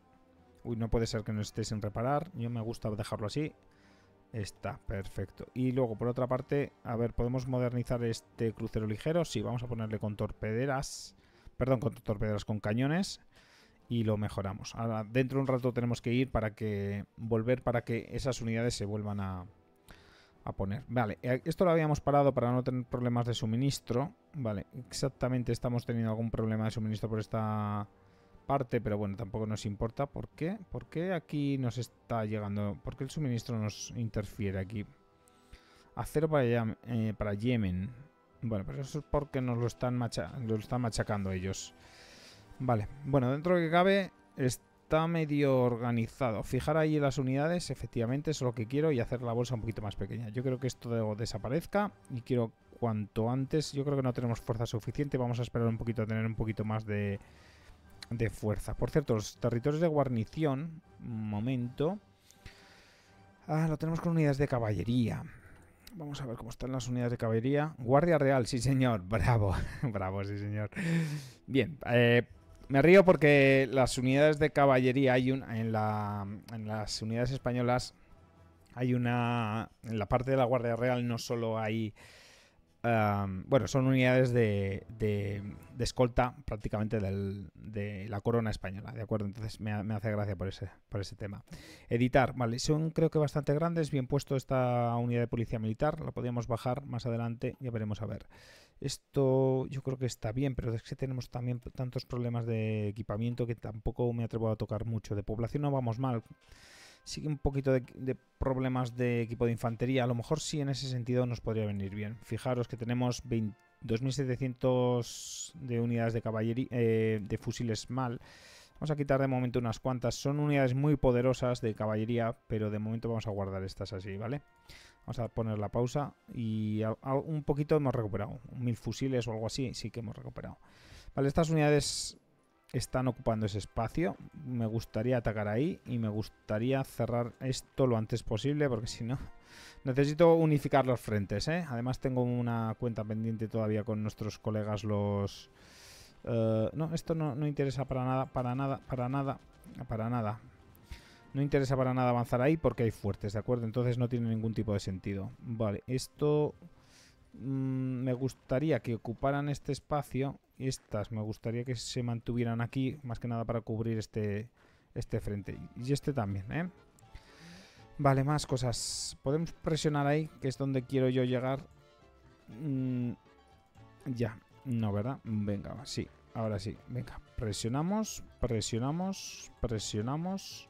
Uy, no puede ser que no esté sin reparar. Yo me gusta dejarlo así. Está, perfecto. Y luego, por otra parte, a ver, ¿podemos modernizar este crucero ligero? Sí, vamos a ponerle con torpederas. Perdón, con torpederas, con cañones. Y lo mejoramos. Ahora, dentro de un rato tenemos que ir para que... Volver para que esas unidades se vuelvan a, a poner. Vale, eh, esto lo habíamos parado para no tener problemas de suministro. Vale, exactamente estamos teniendo algún problema de suministro por esta pero bueno, tampoco nos importa. ¿Por qué? ¿Por qué aquí nos está llegando? ¿Por qué el suministro nos interfiere aquí? Acero para, eh, para Yemen. Bueno, pero eso es porque nos lo están, lo están machacando ellos. Vale, bueno, dentro de que cabe está medio organizado. Fijar ahí las unidades, efectivamente, es lo que quiero y hacer la bolsa un poquito más pequeña. Yo creo que esto desaparezca y quiero cuanto antes. Yo creo que no tenemos fuerza suficiente. Vamos a esperar un poquito a tener un poquito más de de fuerza. Por cierto, los territorios de guarnición, momento. Ah, lo tenemos con unidades de caballería. Vamos a ver cómo están las unidades de caballería. Guardia Real, sí señor, bravo, bravo, sí señor. Bien, eh, me río porque las unidades de caballería hay un, en, en las unidades españolas hay una... En la parte de la Guardia Real no solo hay bueno, son unidades de, de, escolta prácticamente de la corona española, ¿de acuerdo? Entonces me, hace gracia por ese, por ese tema. Editar, vale, son creo que bastante grandes, bien puesto esta unidad de policía militar, la podríamos bajar más adelante, ya veremos a ver. Esto yo creo que está bien, pero es que tenemos también tantos problemas de equipamiento que tampoco me atrevo a tocar mucho. De población no vamos mal sí un poquito de, problemas de equipo de infantería. A lo mejor sí en ese sentido nos podría venir bien. Fijaros que tenemos 2.700 de unidades de caballería, eh, de fusiles mal. Vamos a quitar de momento unas cuantas. Son unidades muy poderosas de caballería, pero de momento vamos a guardar estas así, ¿vale? Vamos a poner la pausa y un poquito hemos recuperado. Mil fusiles o algo así, sí que hemos recuperado. Vale, estas unidades están ocupando ese espacio. Me gustaría atacar ahí y me gustaría cerrar esto lo antes posible porque si no... Necesito unificar los frentes, ¿eh? Además tengo una cuenta pendiente todavía con nuestros colegas los... Eh, no, esto no, no interesa para nada, para nada, para nada, para nada. No interesa para nada avanzar ahí porque hay fuertes, ¿de acuerdo? Entonces no tiene ningún tipo de sentido. Vale, esto mm, me gustaría que ocuparan este espacio. y Estas me gustaría que se mantuvieran aquí, más que nada para cubrir este, este frente. Y este también, ¿eh? Vale, más cosas. Podemos presionar ahí, que es donde quiero yo llegar. Mm, ya, no, ¿verdad? Venga, sí, ahora sí. Venga, presionamos, presionamos, presionamos.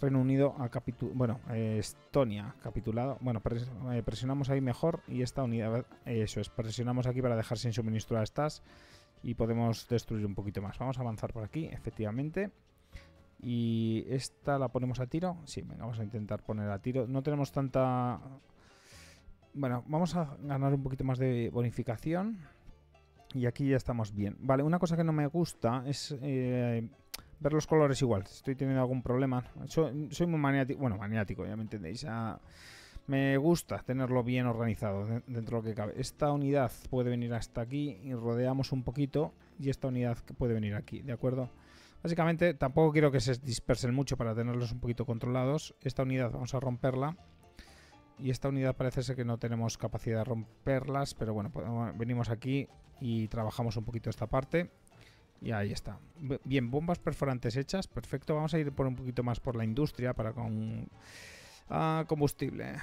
Reino Unido ha capitulado, bueno, Estonia capitulado, bueno, presionamos ahí mejor y esta unidad, eso es, presionamos aquí para dejar sin suministrar estas y podemos destruir un poquito más. Vamos a avanzar por aquí, efectivamente. Y esta la ponemos a tiro, sí, vamos a intentar poner a tiro. No tenemos tanta... Bueno, vamos a ganar un poquito más de bonificación y aquí ya estamos bien. Vale, una cosa que no me gusta es... Eh, ver los colores igual. Estoy teniendo algún problema. Soy, muy maniático, bueno, maniático, ya me entendéis. Ah, me gusta tenerlo bien organizado dentro de lo que cabe. Esta unidad puede venir hasta aquí y rodeamos un poquito y esta unidad puede venir aquí, ¿de acuerdo? Básicamente tampoco quiero que se dispersen mucho para tenerlos un poquito controlados. Esta unidad vamos a romperla. Y esta unidad parece ser que no tenemos capacidad de romperlas, pero bueno, venimos aquí y trabajamos un poquito esta parte. Y ahí está. Bien, bombas perforantes hechas. Perfecto. Vamos a ir por un poquito más por la industria para con ah, combustible.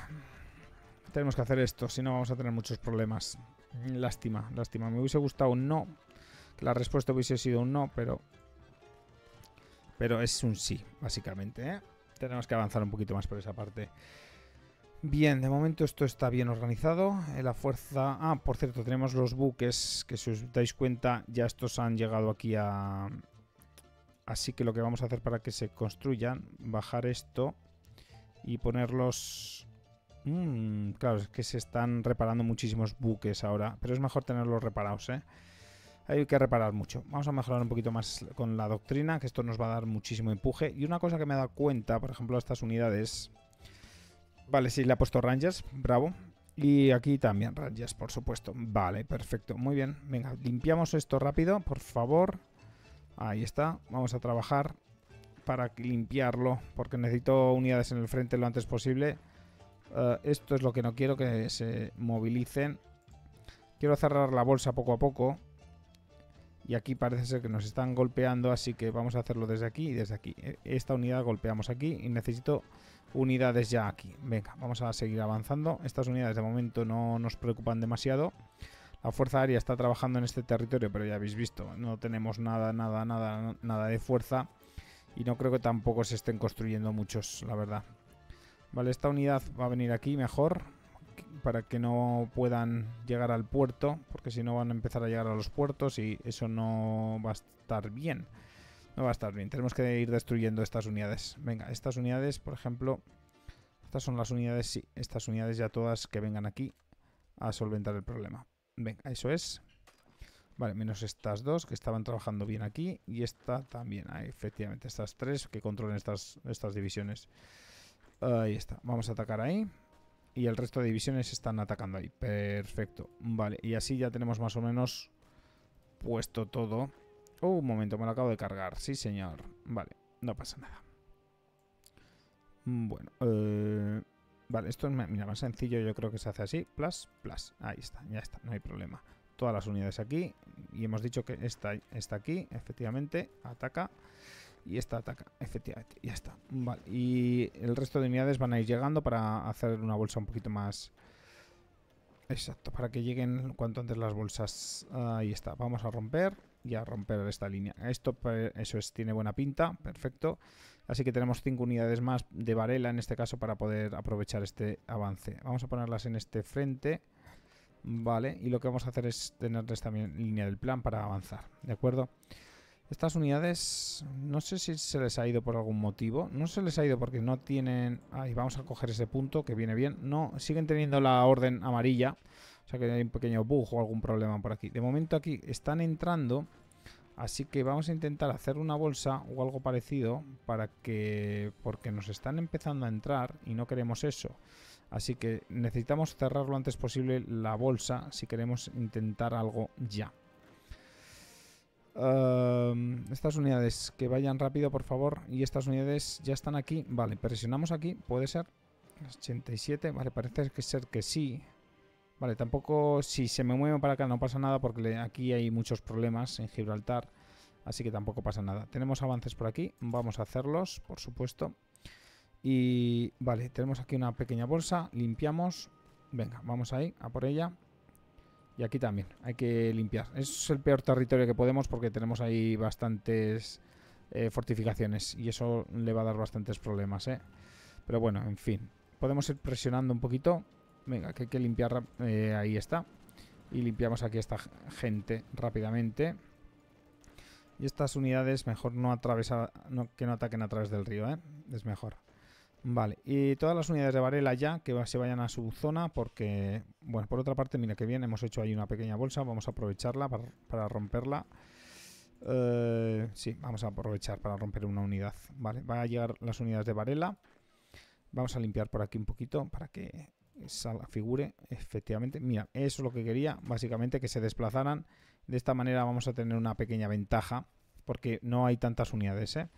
Tenemos que hacer esto, si no vamos a tener muchos problemas. Mm, lástima, lástima. Me hubiese gustado un no. la respuesta hubiese sido un no, pero... Pero es un sí, básicamente. ¿eh? Tenemos que avanzar un poquito más por esa parte. Bien, de momento esto está bien organizado. Eh, la fuerza... Ah, por cierto, tenemos los buques que si os dais cuenta ya estos han llegado aquí a... Así que lo que vamos a hacer para que se construyan, bajar esto y ponerlos... Mm, claro, es que se están reparando muchísimos buques ahora, pero es mejor tenerlos reparados, ¿eh? Hay que reparar mucho. Vamos a mejorar un poquito más con la doctrina, que esto nos va a dar muchísimo empuje. Y una cosa que me he dado cuenta, por ejemplo, estas unidades Vale, sí, le ha puesto Rangers, bravo. Y aquí también Rangers, por supuesto. Vale, perfecto, muy bien. Venga, limpiamos esto rápido, por favor. Ahí está, vamos a trabajar para limpiarlo, porque necesito unidades en el frente lo antes posible. Eh, esto es lo que no quiero, que se movilicen. Quiero cerrar la bolsa poco a poco. Y aquí parece ser que nos están golpeando, así que vamos a hacerlo desde aquí y desde aquí. E, esta unidad golpeamos aquí y necesito unidades ya aquí. Venga, vamos a seguir avanzando. Estas unidades de momento no nos preocupan demasiado. La Fuerza Aérea está trabajando en este territorio, pero ya habéis visto, no tenemos nada, nada, nada, nada de fuerza. Y no creo que tampoco se estén construyendo muchos, la verdad. Vale, esta unidad va a venir aquí mejor para que no puedan llegar al puerto, porque si no van a empezar a llegar a los puertos y eso no va a estar bien. No va a estar bien, tenemos que ir destruyendo estas unidades. Venga, estas unidades, por ejemplo, estas son las unidades, sí, estas unidades ya todas que vengan aquí a solventar el problema. Venga, eso es. Vale, menos estas dos que estaban trabajando bien aquí y esta también, ahí, efectivamente, estas tres que controlen estas, estas divisiones. Ahí está, vamos a atacar ahí y el resto de divisiones están atacando ahí. Perfecto. Vale, y así ya tenemos más o menos puesto todo. Oh, un momento, me lo acabo de cargar. Sí, señor. Vale, no pasa nada. Bueno, eh, Vale, esto es mira, más sencillo, yo creo que se hace así, plus, plus, ahí está, ya está, no hay problema. Todas las unidades aquí, y hemos dicho que esta está aquí, efectivamente, ataca y esta ataca, efectivamente, ya está. Vale, y el resto de unidades van a ir llegando para hacer una bolsa un poquito más... Exacto, para que lleguen cuanto antes las bolsas. Ahí está, vamos a romper y a romper esta línea. Esto, pues, eso es, tiene buena pinta, perfecto. Así que tenemos cinco unidades más de varela en este caso para poder aprovechar este avance. Vamos a ponerlas en este frente. Vale, y lo que vamos a hacer es tenerles también línea del plan para avanzar, ¿de acuerdo? Estas unidades, no sé si se les ha ido por algún motivo. No se les ha ido porque no tienen... Ahí vamos a coger ese punto, que viene bien. No, siguen teniendo la orden amarilla. O sea que hay un pequeño bug o algún problema por aquí. De momento aquí están entrando... Así que vamos a intentar hacer una bolsa o algo parecido para que... Porque nos están empezando a entrar y no queremos eso. Así que necesitamos cerrar lo antes posible la bolsa si queremos intentar algo ya. Em, estas unidades que vayan rápido, por favor. Y estas unidades ya están aquí. Vale, presionamos aquí. Puede ser. 87. Vale, parece que ser que sí. Vale, tampoco si se me mueven para acá no pasa nada porque aquí hay muchos problemas en Gibraltar. Así que tampoco pasa nada. Tenemos avances por aquí. Vamos a hacerlos, por supuesto. Y vale, tenemos aquí una pequeña bolsa. Limpiamos. Venga, vamos ahí, a por ella. Y aquí también, hay que limpiar. Es el peor territorio que podemos porque tenemos ahí bastantes eh, fortificaciones y eso le va a dar bastantes problemas, ¿eh? Pero bueno, en fin. Podemos ir presionando un poquito. Venga, que hay que limpiar... Eh, ahí está. Y limpiamos aquí a esta gente rápidamente. Y estas unidades mejor no atravesar, que no ataquen a través del río, eh. Es mejor. Vale, y todas las unidades de Varela ya que se vayan a su zona porque, bueno, por otra parte, mira que bien, hemos hecho ahí una pequeña bolsa, vamos a aprovecharla para, romperla. Eh, sí, vamos a aprovechar para romper una unidad, ¿vale? Van a llegar las unidades de Varela. Vamos a limpiar por aquí un poquito para que salga, figure, efectivamente. Mira, eso es lo que quería, básicamente, que se desplazaran. De esta manera vamos a tener una pequeña ventaja porque no hay tantas unidades, ¿eh?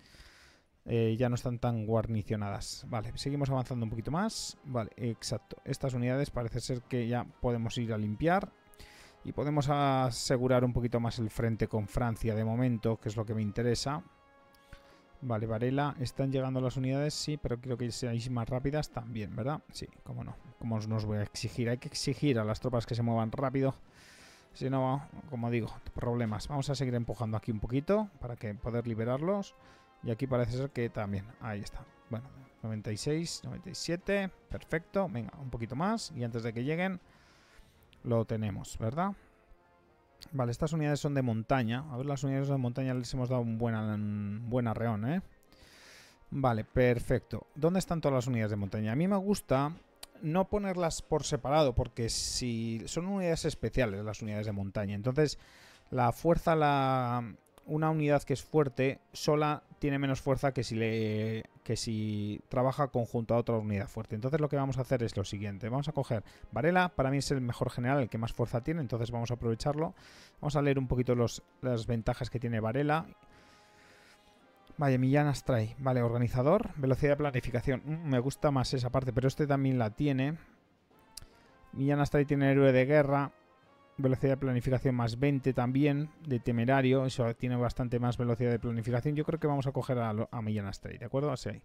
Eh, ya no están tan guarnicionadas. Vale, seguimos avanzando un poquito más. Vale, exacto. Estas unidades parece ser que ya podemos ir a limpiar. Y podemos asegurar un poquito más el frente con Francia de momento, que es lo que me interesa. Vale, Varela, ¿están llegando las unidades? Sí, pero quiero que seáis más rápidas también, ¿verdad? Sí, cómo no. ¿Cómo os voy a exigir? Hay que exigir a las tropas que se muevan rápido. Si no, como digo, problemas. Vamos a seguir empujando aquí un poquito para que poder liberarlos. Y aquí parece ser que también. Ahí está. Bueno, 96, 97. Perfecto. Venga, un poquito más. Y antes de que lleguen, lo tenemos, ¿verdad? Vale, estas unidades son de montaña. A ver, las unidades de montaña les hemos dado un buen, un buen arreón, ¿eh? Vale, perfecto. ¿Dónde están todas las unidades de montaña? A mí me gusta no ponerlas por separado, porque si son unidades especiales las unidades de montaña, entonces la fuerza la, una unidad que es fuerte sola tiene menos fuerza que si, le, que si trabaja conjunto a otra unidad fuerte. Entonces lo que vamos a hacer es lo siguiente. Vamos a coger Varela, para mí es el mejor general, el que más fuerza tiene, entonces vamos a aprovecharlo. Vamos a leer un poquito las ventajas que tiene Varela. Vale, Millán Astray. Vale, organizador, velocidad de planificación. Mm, me gusta más esa parte, pero este también la tiene. Millán Astray tiene héroe de guerra velocidad de planificación más 20 también, de temerario, eso tiene bastante más velocidad de planificación. Yo creo que vamos a coger a, a strike ¿de acuerdo? Así,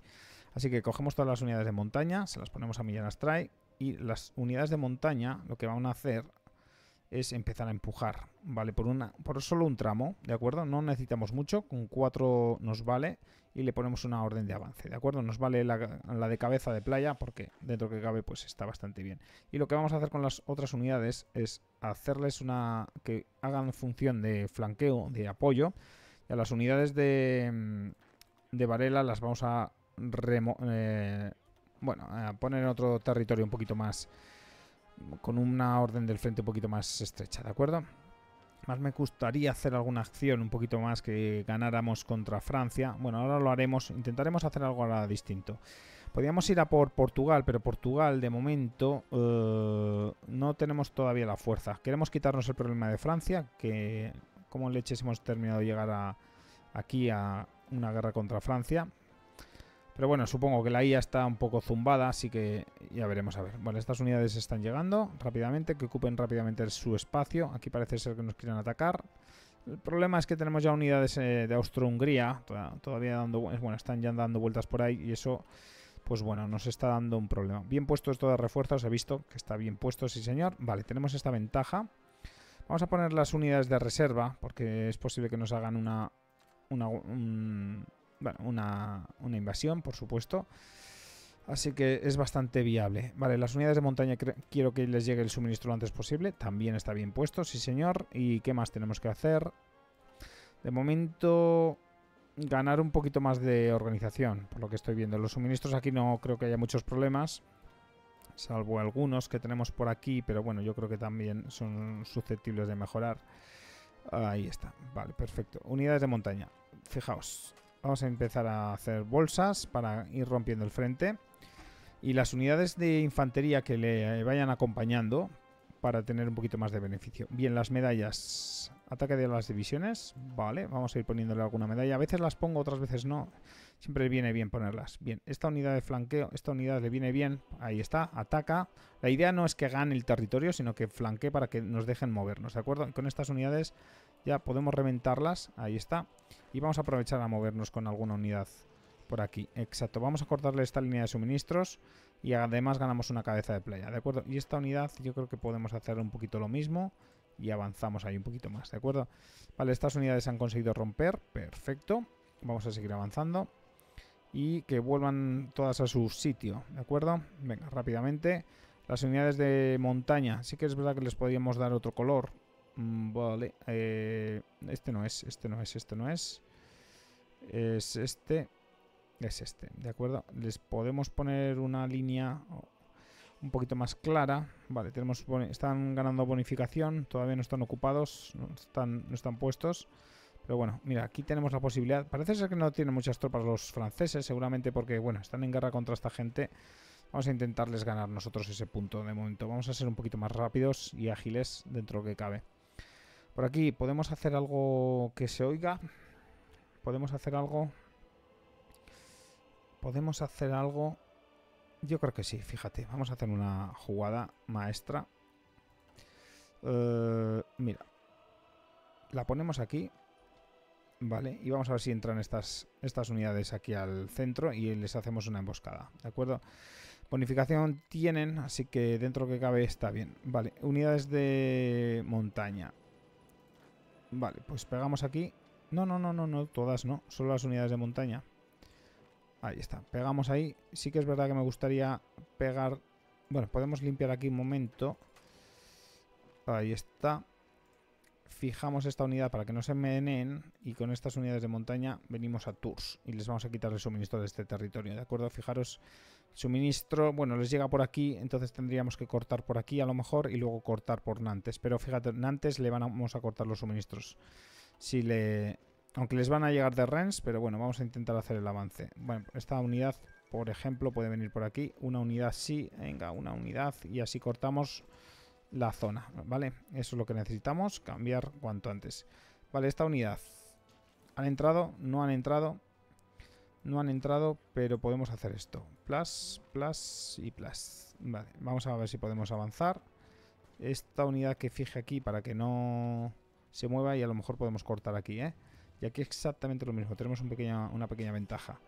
así que cogemos todas las unidades de montaña, se las ponemos a Millán strike y las unidades de montaña lo que van a hacer es empezar a empujar, ¿vale? Por, una, por solo un tramo, ¿de acuerdo? No necesitamos mucho, con 4 nos vale y le ponemos una orden de avance, ¿de acuerdo? Nos vale la, de cabeza de playa porque dentro que cabe pues está bastante bien. Y lo que vamos a hacer con las otras unidades es hacerles una... que hagan función de flanqueo, de apoyo. Y a las unidades de, de Varela las vamos a... Eh, bueno, a poner en otro territorio un poquito más con una orden del frente un poquito más estrecha, ¿de acuerdo? Más me gustaría hacer alguna acción un poquito más que ganáramos contra Francia. Bueno, ahora lo haremos, intentaremos hacer algo ahora distinto. Podríamos ir a por Portugal, pero Portugal de momento eh, no tenemos todavía la fuerza. Queremos quitarnos el problema de Francia, que como leches hemos terminado de llegar aquí a una guerra contra Francia. Pero bueno, supongo que la IA está un poco zumbada, así que ya veremos a ver. bueno, estas unidades están llegando rápidamente, que ocupen rápidamente su espacio. Aquí parece ser que nos quieren atacar. El problema es que tenemos ya unidades eh, de Austro-Hungría, todavía dando, bueno, están ya dando vueltas por ahí y eso, pues bueno, nos está dando un problema. Bien puesto esto de refuerzos, he visto que está bien puesto, sí señor. Vale, tenemos esta ventaja. Vamos a poner las unidades de reserva, porque es posible que nos hagan una, bueno, una, una invasión, por supuesto. Así que es bastante viable. Vale, las unidades de montaña quiero que les llegue el suministro lo antes posible. También está bien puesto, sí señor. ¿Y qué más tenemos que hacer? De momento, ganar un poquito más de organización, por lo que estoy viendo. Los suministros aquí no creo que haya muchos problemas. Salvo algunos que tenemos por aquí, pero bueno, yo creo que también son susceptibles de mejorar. Ahí está, vale, perfecto. Unidades de montaña. Fijaos, Vamos a empezar a hacer bolsas para ir rompiendo el frente. Y las unidades de infantería que le vayan acompañando para tener un poquito más de beneficio. Bien, las medallas. Ataque de las divisiones. Vale, vamos a ir poniéndole alguna medalla. A veces las pongo, otras veces no. Siempre viene bien ponerlas. Bien, esta unidad de flanqueo, esta unidad le viene bien. Ahí está, ataca. La idea no es que gane el territorio, sino que flanquee para que nos dejen movernos, ¿de acuerdo? con estas unidades ya podemos reventarlas. Ahí está. Y vamos a aprovechar a movernos con alguna unidad por aquí. Exacto. Vamos a cortarle esta línea de suministros. Y además ganamos una cabeza de playa. ¿De acuerdo? Y esta unidad yo creo que podemos hacer un poquito lo mismo. Y avanzamos ahí un poquito más. ¿De acuerdo? Vale, estas unidades han conseguido romper. Perfecto. Vamos a seguir avanzando. Y que vuelvan todas a su sitio. ¿De acuerdo? Venga, rápidamente. Las unidades de montaña. Sí que es verdad que les podríamos dar otro color. Mm, vale. Eh, este no es, este no es, este no es. Es este. Es este, ¿de acuerdo? Les podemos poner una línea un poquito más clara. Vale, tenemos están ganando bonificación. Todavía no están ocupados, no están, no están puestos. Pero bueno, mira, aquí tenemos la posibilidad. Parece ser que no tienen muchas tropas los franceses, seguramente porque, bueno, están en guerra contra esta gente. Vamos a intentarles ganar nosotros ese punto de momento. Vamos a ser un poquito más rápidos y ágiles dentro de lo que cabe. Por aquí, ¿podemos hacer algo que se oiga? ¿Podemos hacer algo? ¿Podemos hacer algo? Yo creo que sí, fíjate. Vamos a hacer una jugada maestra. Eh, mira. La ponemos aquí. Vale, y vamos a ver si entran estas, estas unidades aquí al centro y les hacemos una emboscada, ¿de acuerdo? Bonificación tienen, así que dentro que cabe está bien. Vale, unidades de montaña. Vale, pues pegamos aquí. No, no, no, no, no, todas no. Solo las unidades de montaña. Ahí está. Pegamos ahí. Sí que es verdad que me gustaría pegar... Bueno, podemos limpiar aquí un momento. Ahí está. Fijamos esta unidad para que no se meneen y con estas unidades de montaña venimos a Tours y les vamos a quitar el suministro de este territorio, ¿de acuerdo? Fijaros suministro, bueno, les llega por aquí, entonces tendríamos que cortar por aquí a lo mejor y luego cortar por Nantes. Pero fíjate, Nantes le vamos a cortar los suministros. Si le... Aunque les van a llegar de Rens, pero bueno, vamos a intentar hacer el avance. Bueno, esta unidad, por ejemplo, puede venir por aquí. Una unidad sí, venga, una unidad y así cortamos la zona, ¿vale? Eso es lo que necesitamos, cambiar cuanto antes. Vale, esta unidad. ¿Han entrado? ¿No han entrado? No han entrado, pero podemos hacer esto. Plus, plus y plus. Vale, vamos a ver si podemos avanzar. Esta unidad que fije aquí para que no se mueva y a lo mejor podemos cortar aquí, ¿eh? Y aquí exactamente lo mismo. Tenemos pequeña, una pequeña ventaja.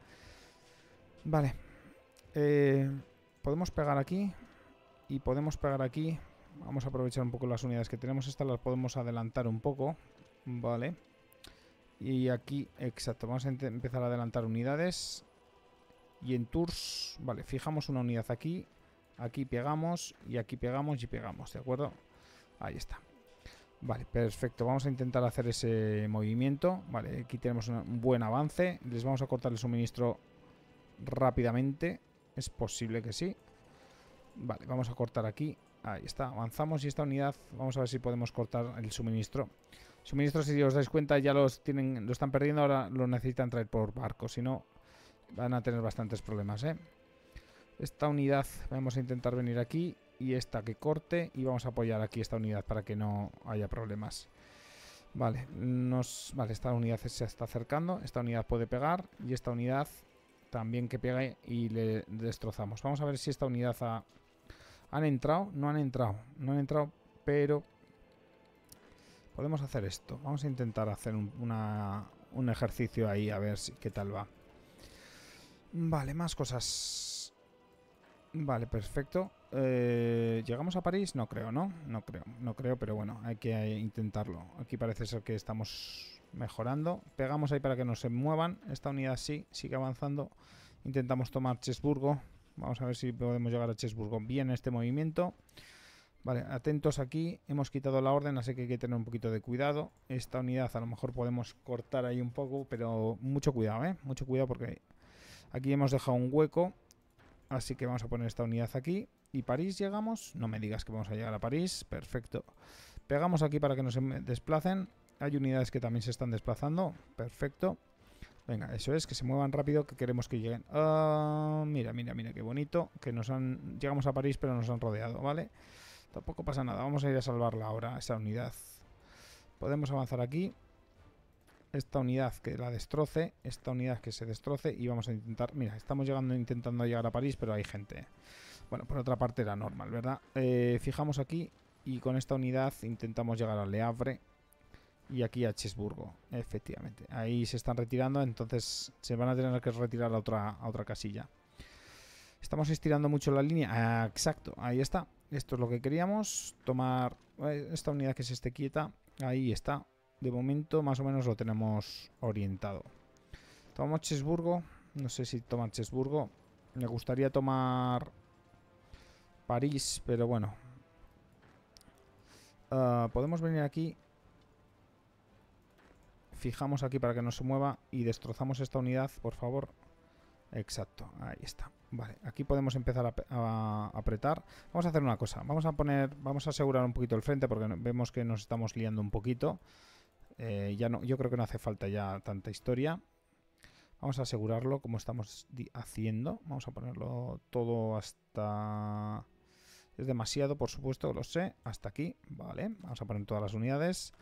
Vale. Eh, podemos pegar aquí y podemos pegar aquí. Vamos a aprovechar un poco las unidades que tenemos. Estas las podemos adelantar un poco. Vale. Y aquí, exacto, vamos a empezar a adelantar unidades. Y en tours, vale, fijamos una unidad aquí. Aquí pegamos y aquí pegamos y pegamos, ¿de acuerdo? Ahí está. Vale, perfecto. Vamos a intentar hacer ese movimiento. Vale, aquí tenemos un buen avance. Les vamos a cortar el suministro rápidamente. Es posible que sí. Vale, vamos a cortar aquí. Ahí está, avanzamos y esta unidad, vamos a ver si podemos cortar el suministro suministros, si os dais cuenta, ya los tienen, lo están perdiendo, ahora lo necesitan traer por barco, si no van a tener bastantes problemas, ¿eh? Esta unidad vamos a intentar venir aquí y esta que corte y vamos a apoyar aquí esta unidad para que no haya problemas. Vale, nos, vale, esta unidad se está acercando, esta unidad puede pegar y esta unidad también que pegue y le destrozamos. Vamos a ver si esta unidad ha... Han entrado, no han entrado, no han entrado, pero Podemos hacer esto. Vamos a intentar hacer un, ejercicio ahí a ver qué tal va. Vale, más cosas. Vale, perfecto. Eh, ¿Llegamos a París? No creo, ¿no? No creo, no creo, pero bueno, hay que intentarlo. Aquí parece ser que estamos mejorando. Pegamos ahí para que no se muevan. Esta unidad sí, sigue avanzando. Intentamos tomar Chesburgo. Vamos a ver si podemos llegar a Chesburgo bien en este movimiento. Vale, atentos aquí, hemos quitado la orden, así que hay que tener un poquito de cuidado. Esta unidad a lo mejor podemos cortar ahí un poco, pero mucho cuidado, ¿eh? Mucho cuidado porque aquí hemos dejado un hueco, así que vamos a poner esta unidad aquí. ¿Y París llegamos? No me digas que vamos a llegar a París, perfecto. Pegamos aquí para que no se desplacen. Hay unidades que también se están desplazando, perfecto. Venga, eso es, que se muevan rápido, que queremos que lleguen. Ah, mira, mira, mira, qué bonito, que nos han... Llegamos a París, pero nos han rodeado, ¿vale? vale Tampoco pasa nada, vamos a ir a salvarla ahora, esa unidad. Podemos avanzar aquí. Esta unidad que la destroce, esta unidad que se destroce y vamos a intentar... Mira, estamos llegando intentando llegar a París, pero hay gente. Bueno, por otra parte era normal, ¿verdad? Eh, fijamos aquí y con esta unidad intentamos llegar a Le Havre y aquí a Chesburgo. efectivamente. Ahí se están retirando, entonces se van a tener que retirar a otra, otra casilla. Estamos estirando mucho la línea. Ah, exacto, ahí está. Esto es lo que queríamos. Tomar eh, esta unidad que se esté quieta. Ahí está. De momento más o menos lo tenemos orientado. Tomamos Chesburgo. No sé si tomar Chesburgo. Me gustaría tomar París, pero bueno. Ah, podemos venir aquí. Fijamos aquí para que no se mueva y destrozamos esta unidad, por favor. Exacto, ahí está. Vale, aquí podemos empezar a, apretar. Vamos a hacer una cosa. Vamos a poner, vamos a asegurar un poquito el frente porque vemos que nos estamos liando un poquito. Eh, ya no, yo creo que no hace falta ya tanta historia. Vamos a asegurarlo como estamos haciendo. Vamos a ponerlo todo hasta... Es demasiado, por supuesto, lo sé. Hasta aquí. Vale, vamos a poner todas las unidades.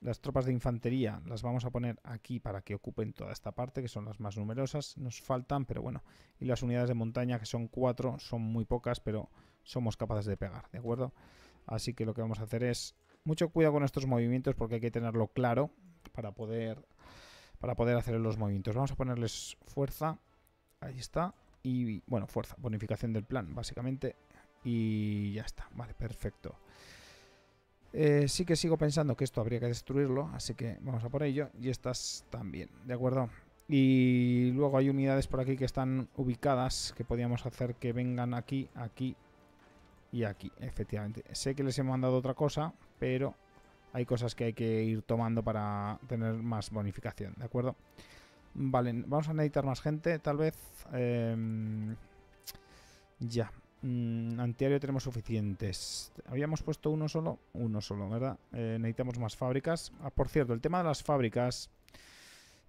Las tropas de infantería las vamos a poner aquí para que ocupen toda esta parte, que son las más numerosas, nos faltan, pero bueno. Y las unidades de montaña, que son cuatro, son muy pocas, pero somos capaces de pegar, ¿de acuerdo? Así que lo que vamos a hacer es mucho cuidado con estos movimientos porque hay que tenerlo claro para poder, para poder hacer los movimientos. Vamos a ponerles fuerza, ahí está, y bueno, fuerza, bonificación del plan, básicamente, y ya está, vale, perfecto. Eh, sí que sigo pensando que esto habría que destruirlo, así que vamos a por ello. Y estas también, ¿de acuerdo? Y luego hay unidades por aquí que están ubicadas, que podíamos hacer que vengan aquí, aquí y aquí, efectivamente. Sé que les he mandado otra cosa, pero hay cosas que hay que ir tomando para tener más bonificación, ¿de acuerdo? Vale, vamos a necesitar más gente, tal vez. Em, ya, Mm, tenemos suficientes. Habíamos puesto uno solo. Uno solo, ¿verdad? Eh, necesitamos más fábricas. Ah, por cierto, el tema de las fábricas.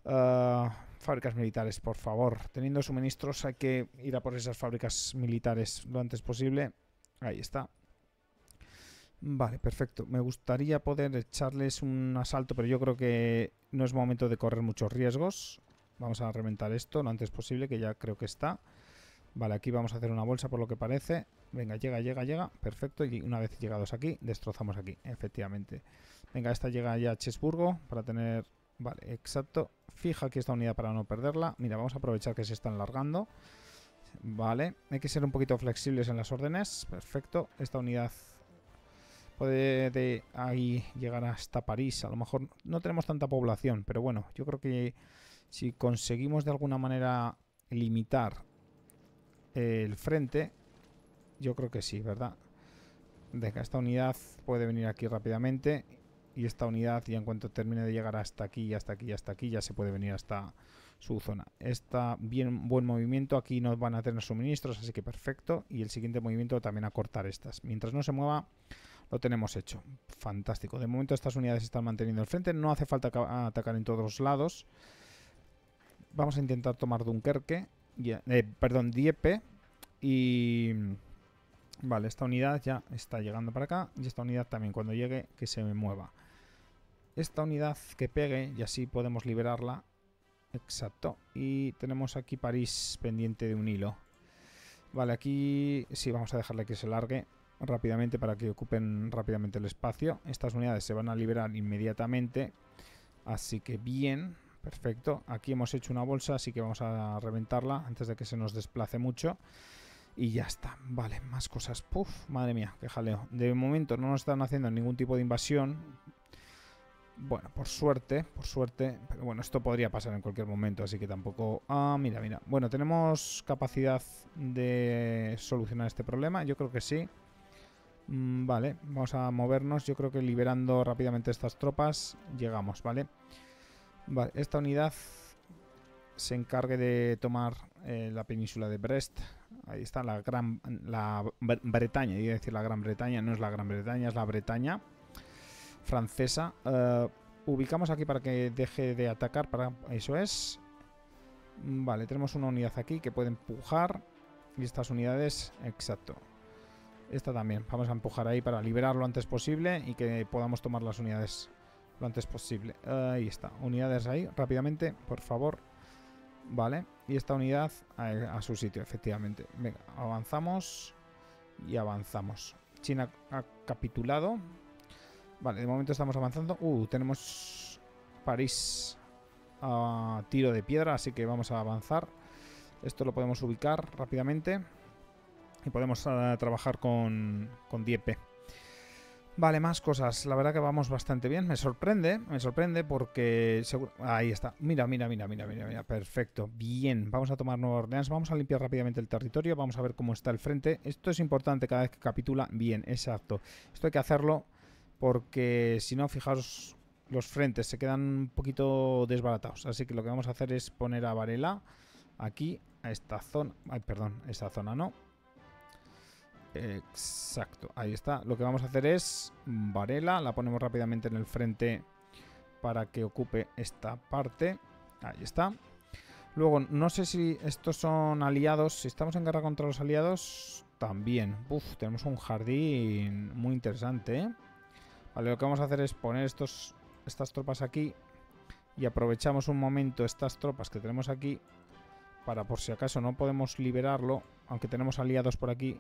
Ah, fábricas militares, por favor. Teniendo suministros hay que ir a por esas fábricas militares lo antes posible. Ahí está. Vale, perfecto. Me gustaría poder echarles un asalto, pero yo creo que no es momento de correr muchos riesgos. Vamos a reventar esto lo antes posible, que ya creo que está. Vale, aquí vamos a hacer una bolsa por lo que parece. Venga, llega, llega, llega. Perfecto. Y una vez llegados aquí, destrozamos aquí, efectivamente. Venga, esta llega ya a Chesburgo para tener... Vale, exacto. Fija aquí esta unidad para no perderla. Mira, vamos a aprovechar que se están largando. Vale, hay que ser un poquito flexibles en las órdenes. Perfecto. Esta unidad puede de ahí llegar hasta París. A lo mejor no tenemos tanta población, pero bueno, yo creo que si conseguimos de alguna manera limitar el frente. Yo creo que sí, ¿verdad? esta unidad puede venir aquí rápidamente. Y esta unidad, ya en cuanto termine de llegar hasta aquí, hasta aquí, hasta aquí, ya se puede venir hasta su zona. Está bien, buen movimiento. Aquí no van a tener suministros, así que perfecto. Y el siguiente movimiento también a cortar estas. Mientras no se mueva, lo tenemos hecho. Fantástico. De momento estas unidades están manteniendo el frente. No hace falta atacar en todos los lados. Vamos a intentar tomar Dunkerque. Eh, perdón, diepe Y. Vale, esta unidad ya está llegando para acá. Y esta unidad también, cuando llegue, que se mueva. Esta unidad que pegue, y así podemos liberarla. Exacto. Y tenemos aquí París pendiente de un hilo. Vale, aquí sí, vamos a dejarle que se largue rápidamente para que ocupen rápidamente el espacio. Estas unidades se van a liberar inmediatamente. Así que bien, Perfecto, aquí hemos hecho una bolsa, así que vamos a reventarla antes de que se nos desplace mucho. Y ya está, vale, más cosas. Puf, madre mía, qué jaleo. De momento no nos están haciendo ningún tipo de invasión. Bueno, por suerte, por suerte. Pero bueno, esto podría pasar en cualquier momento, así que tampoco... Ah, mira, mira. Bueno, ¿tenemos capacidad de solucionar este problema? Yo creo que sí. Mm, vale, vamos a movernos. Yo creo que liberando rápidamente estas tropas llegamos, ¿vale? vale Vale, esta unidad se encargue de tomar eh, la península de Brest. Ahí está la Gran la Bretaña, iba a decir la Gran Bretaña, no es la Gran Bretaña, es la Bretaña francesa. Eh, ubicamos aquí para que deje de atacar, para eso es. Mm, vale, tenemos una unidad aquí que puede empujar y estas unidades, exacto. Esta también, vamos a empujar ahí para liberarlo antes posible y que podamos tomar las unidades lo antes posible. Ahí está. Unidades ahí, rápidamente, por favor. Vale. Y esta unidad a, su sitio, efectivamente. Venga, avanzamos y avanzamos. China ha capitulado. Vale, de momento estamos avanzando. Uh, tenemos París a tiro de piedra, así que vamos a avanzar. Esto lo podemos ubicar rápidamente. Y podemos ah, trabajar con, con Dieppe. Vale, más cosas. La verdad que vamos bastante bien. Me sorprende, me sorprende porque... Seguro... Ahí está. Mira, mira, mira, mira, mira, mira. Perfecto. Bien. Vamos a tomar nuevas Orleans. Vamos a limpiar rápidamente el territorio. Vamos a ver cómo está el frente. Esto es importante cada vez que capitula. Bien, exacto. Esto hay que hacerlo porque si no, fijaos, los frentes se quedan un poquito desbaratados. Así que lo que vamos a hacer es poner a Varela aquí, a esta zona... Ay, perdón, esta zona no Exacto, ahí está. Lo que vamos a hacer es Varela, la ponemos rápidamente en el frente para que ocupe esta parte. Ahí está. Luego, no sé si estos son aliados. Si estamos en guerra contra los aliados, también. Uf, tenemos un jardín muy interesante. ¿eh? Vale, lo que vamos a hacer es poner estos, estas tropas aquí. Y aprovechamos un momento estas tropas que tenemos aquí. Para por si acaso no podemos liberarlo. Aunque tenemos aliados por aquí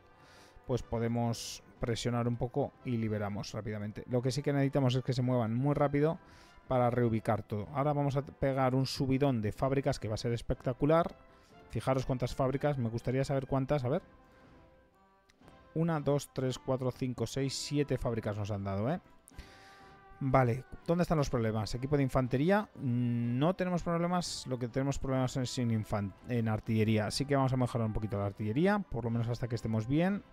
pues podemos presionar un poco y liberamos rápidamente. Lo que sí que necesitamos es que se muevan muy rápido para reubicar todo. Ahora vamos a pegar un subidón de fábricas que va a ser espectacular. Fijaros cuántas fábricas, me gustaría saber cuántas, a ver. Una, dos, tres, cuatro, cinco, seis, siete fábricas nos han dado, ¿eh? Vale, ¿dónde están los problemas? Equipo de infantería, mm, no tenemos problemas, lo que tenemos problemas es en, en artillería, así que vamos a mejorar un poquito la artillería, por lo menos hasta que estemos bien.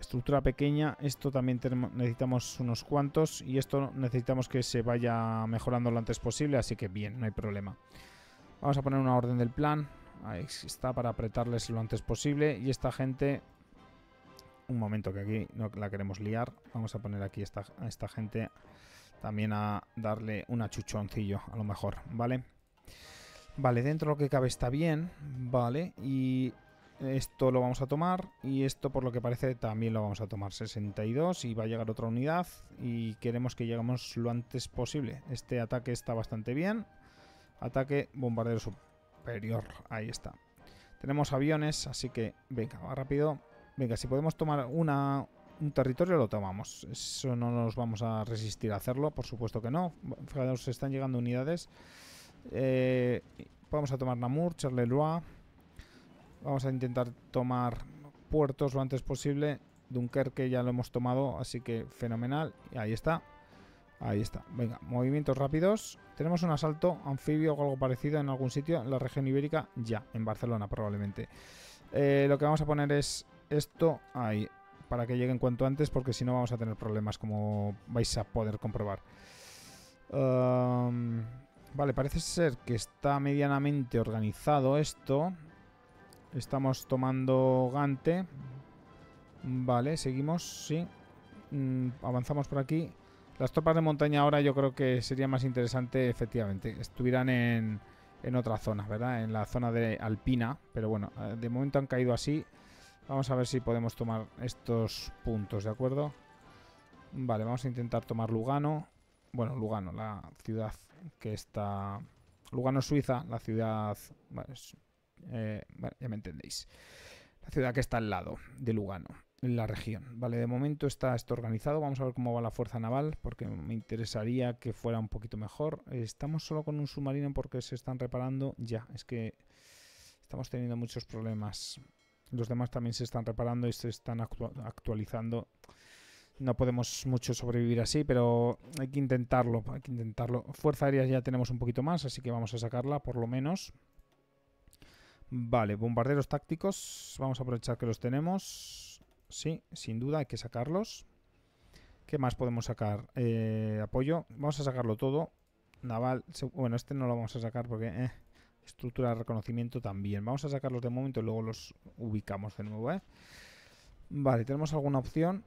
Estructura pequeña, esto también necesitamos unos cuantos y esto necesitamos que se vaya mejorando lo antes posible, así que bien, no hay problema. Vamos a poner una orden del plan, ahí está para apretarles lo antes posible y esta gente... Un momento que aquí no la queremos liar, vamos a poner aquí esta, a esta gente también a darle un achuchoncillo a lo mejor, ¿vale? Vale, dentro lo que cabe está bien, ¿vale? Y esto lo vamos a tomar y esto por lo que parece también lo vamos a tomar. 62 y va a llegar otra unidad y queremos que lleguemos lo antes posible. Este ataque está bastante bien. Ataque bombardero superior. Ahí está. Tenemos aviones, así que venga, va rápido. Venga, si podemos tomar un territorio lo tomamos. Eso no nos vamos a resistir a hacerlo, por supuesto que no. Fijaros, están llegando unidades. Eh, vamos a tomar Namur, Charleroi. Vamos a intentar tomar puertos lo antes posible. Dunkerque ya lo hemos tomado, así que fenomenal. Ahí está. Ahí está. Venga, movimientos rápidos. Tenemos un asalto anfibio o algo parecido en algún sitio en la región ibérica ya, en Barcelona probablemente. Eh, lo que vamos a poner es esto ahí, para que lleguen cuanto antes, porque si no vamos a tener problemas, como vais a poder comprobar. vale, parece ser que está medianamente organizado esto. Estamos tomando Gante. Vale, seguimos, sí. Mm, avanzamos por aquí. Las tropas de montaña ahora yo creo que sería más interesante, efectivamente, estuvieran en, en otra zona, ¿verdad? En la zona de Alpina. Pero bueno, eh, de momento han caído así. Vamos a ver si podemos tomar estos puntos, ¿de acuerdo? Vale, vamos a intentar tomar Lugano. Bueno, Lugano, la ciudad que está... Lugano, Suiza, la ciudad bueno, eh, ya me entendéis. La ciudad que está al lado de Lugano, en la región. Vale, de momento está esto organizado. Vamos a ver cómo va la fuerza naval, porque me interesaría que fuera un poquito mejor. Estamos solo con un submarino porque se están reparando. Ya, es que estamos teniendo muchos problemas. Los demás también se están reparando y se están actualizando. No podemos mucho sobrevivir así, pero hay que intentarlo, hay que intentarlo. Fuerza aérea ya tenemos un poquito más, así que vamos a sacarla por lo menos. Vale, bombarderos tácticos. Vamos a aprovechar que los tenemos. Sí, sin duda hay que sacarlos. ¿Qué más podemos sacar? Eh, apoyo. Vamos a sacarlo todo. Naval. Bueno, este no lo vamos a sacar porque... Eh, estructura de reconocimiento también. Vamos a sacarlos de momento y luego los ubicamos de nuevo. Eh. Vale, tenemos alguna opción.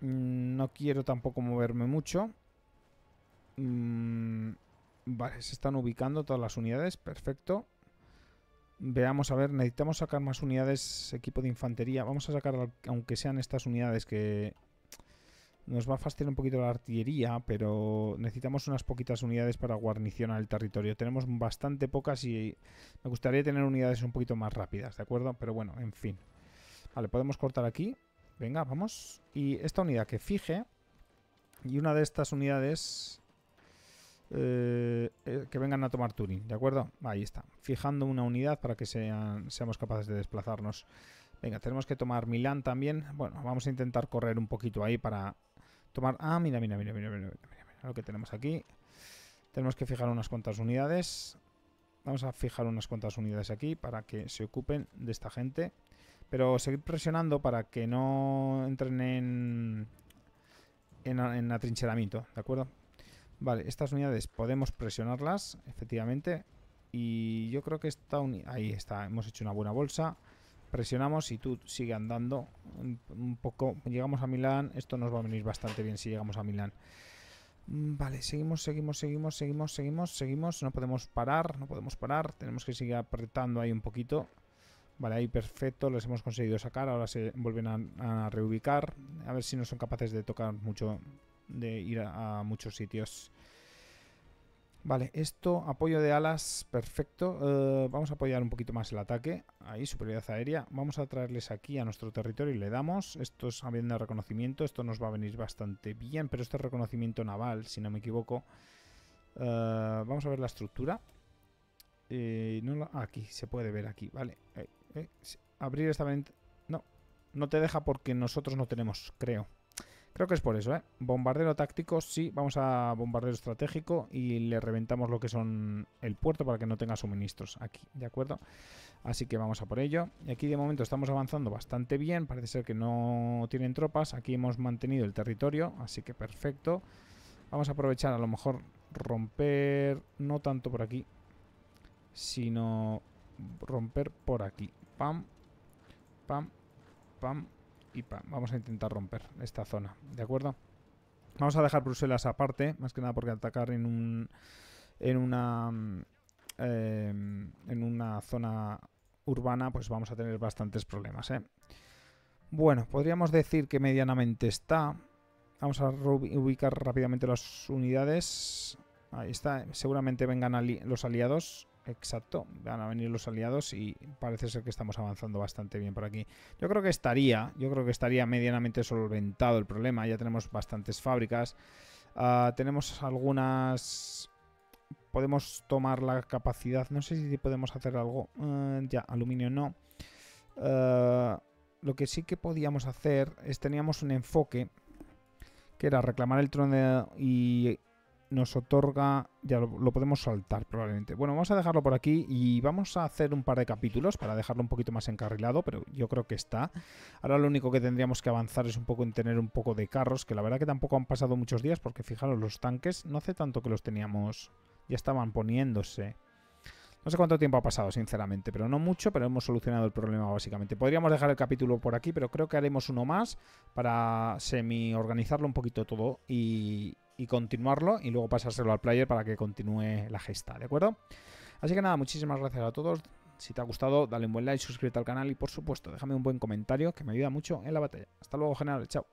Mm, no quiero tampoco moverme mucho. Mm, vale, se están ubicando todas las unidades. Perfecto. Veamos, a ver, necesitamos sacar más unidades, equipo de infantería. Vamos a sacar, aunque sean estas unidades que nos va a fastidiar un poquito la artillería, pero necesitamos unas poquitas unidades para guarnicionar el territorio. Tenemos bastante pocas y me gustaría tener unidades un poquito más rápidas, ¿de acuerdo? Pero bueno, en fin. Vale, podemos cortar aquí. Venga, vamos. Y esta unidad que fije. Y una de estas unidades eh, eh, que vengan a tomar Turing, ¿de acuerdo? Ahí está, fijando una unidad para que sean, seamos capaces de desplazarnos. Venga, tenemos que tomar Milán también. Bueno, vamos a intentar correr un poquito ahí para tomar... Ah, mira, mira, mira, mira, mira, mira, mira, mira lo que tenemos aquí. Tenemos que fijar unas cuantas unidades. Vamos a fijar unas cuantas unidades aquí para que se ocupen de esta gente. Pero seguir presionando para que no entren en, en atrincheramiento, ¿de acuerdo? Vale, estas unidades podemos presionarlas, efectivamente. Y yo creo que esta unidad... Ahí está, hemos hecho una buena bolsa. Presionamos y tú sigue andando un poco. Llegamos a Milán. Esto nos va a venir bastante bien si llegamos a Milán. Mm, vale, seguimos, seguimos, seguimos, seguimos, seguimos, seguimos. No podemos parar, no podemos parar. Tenemos que seguir apretando ahí un poquito. Vale, ahí perfecto, los hemos conseguido sacar. Ahora se vuelven a reubicar. A ver si no son capaces de tocar mucho de ir a, muchos sitios. Vale, esto, apoyo de alas, perfecto. Eh, vamos a apoyar un poquito más el ataque. Ahí, superioridad aérea. Vamos a traerles aquí a nuestro territorio y le damos. Esto es de reconocimiento. Esto nos va a venir bastante bien, pero este es reconocimiento naval, si no me equivoco. Eh, vamos a ver la estructura. Eh, no aquí, se puede ver aquí, vale. abrir esta ventana... No, no te deja porque nosotros no tenemos, creo. Creo que es por eso, ¿eh? Bombardero táctico, sí, vamos a bombardero estratégico y le reventamos lo que son el puerto para que no tenga suministros aquí, ¿de acuerdo? Así que vamos a por ello. Y aquí de momento estamos avanzando bastante bien, parece ser que no tienen tropas, aquí hemos mantenido el territorio, así que perfecto. Vamos a aprovechar a lo mejor romper, no tanto por aquí, sino romper por aquí. Pam, pam, pam, vamos a intentar romper esta zona, ¿de acuerdo? Vamos a dejar Bruselas aparte, más que nada porque atacar en un en una em, en una zona urbana pues vamos a tener bastantes problemas, ¿eh? Bueno, podríamos decir que medianamente está. Vamos a ubicar rápidamente las unidades. Ahí está. Seguramente vengan los aliados Exacto, van a venir los aliados y parece ser que estamos avanzando bastante bien por aquí. Yo creo que estaría, yo creo que estaría medianamente solventado el problema. Ya tenemos bastantes fábricas. Ah, tenemos algunas... Podemos tomar la capacidad. No sé si podemos hacer algo. Eh, ya, aluminio no. Eh, lo que sí que podíamos hacer es teníamos un enfoque que era reclamar el trono y nos otorga, ya lo, podemos saltar probablemente. Bueno, vamos a dejarlo por aquí y vamos a hacer un par de capítulos para dejarlo un poquito más encarrilado, pero yo creo que está. Ahora lo único que tendríamos que avanzar es un poco en tener un poco de carros, que la verdad que tampoco han pasado muchos días, porque fijaros, los tanques no hace tanto que los teníamos, ya estaban poniéndose. No sé cuánto tiempo ha pasado, sinceramente, pero no mucho, pero hemos solucionado el problema básicamente. Podríamos dejar el capítulo por aquí, pero creo que haremos uno más para semi-organizarlo un poquito todo y, y continuarlo y luego pasárselo al player para que continúe la gesta, ¿de acuerdo? Así que nada, muchísimas gracias a todos. Si te ha gustado, dale un buen like, suscríbete al canal y por supuesto, déjame un buen comentario que me ayuda mucho en la batalla. Hasta luego, general. Chao.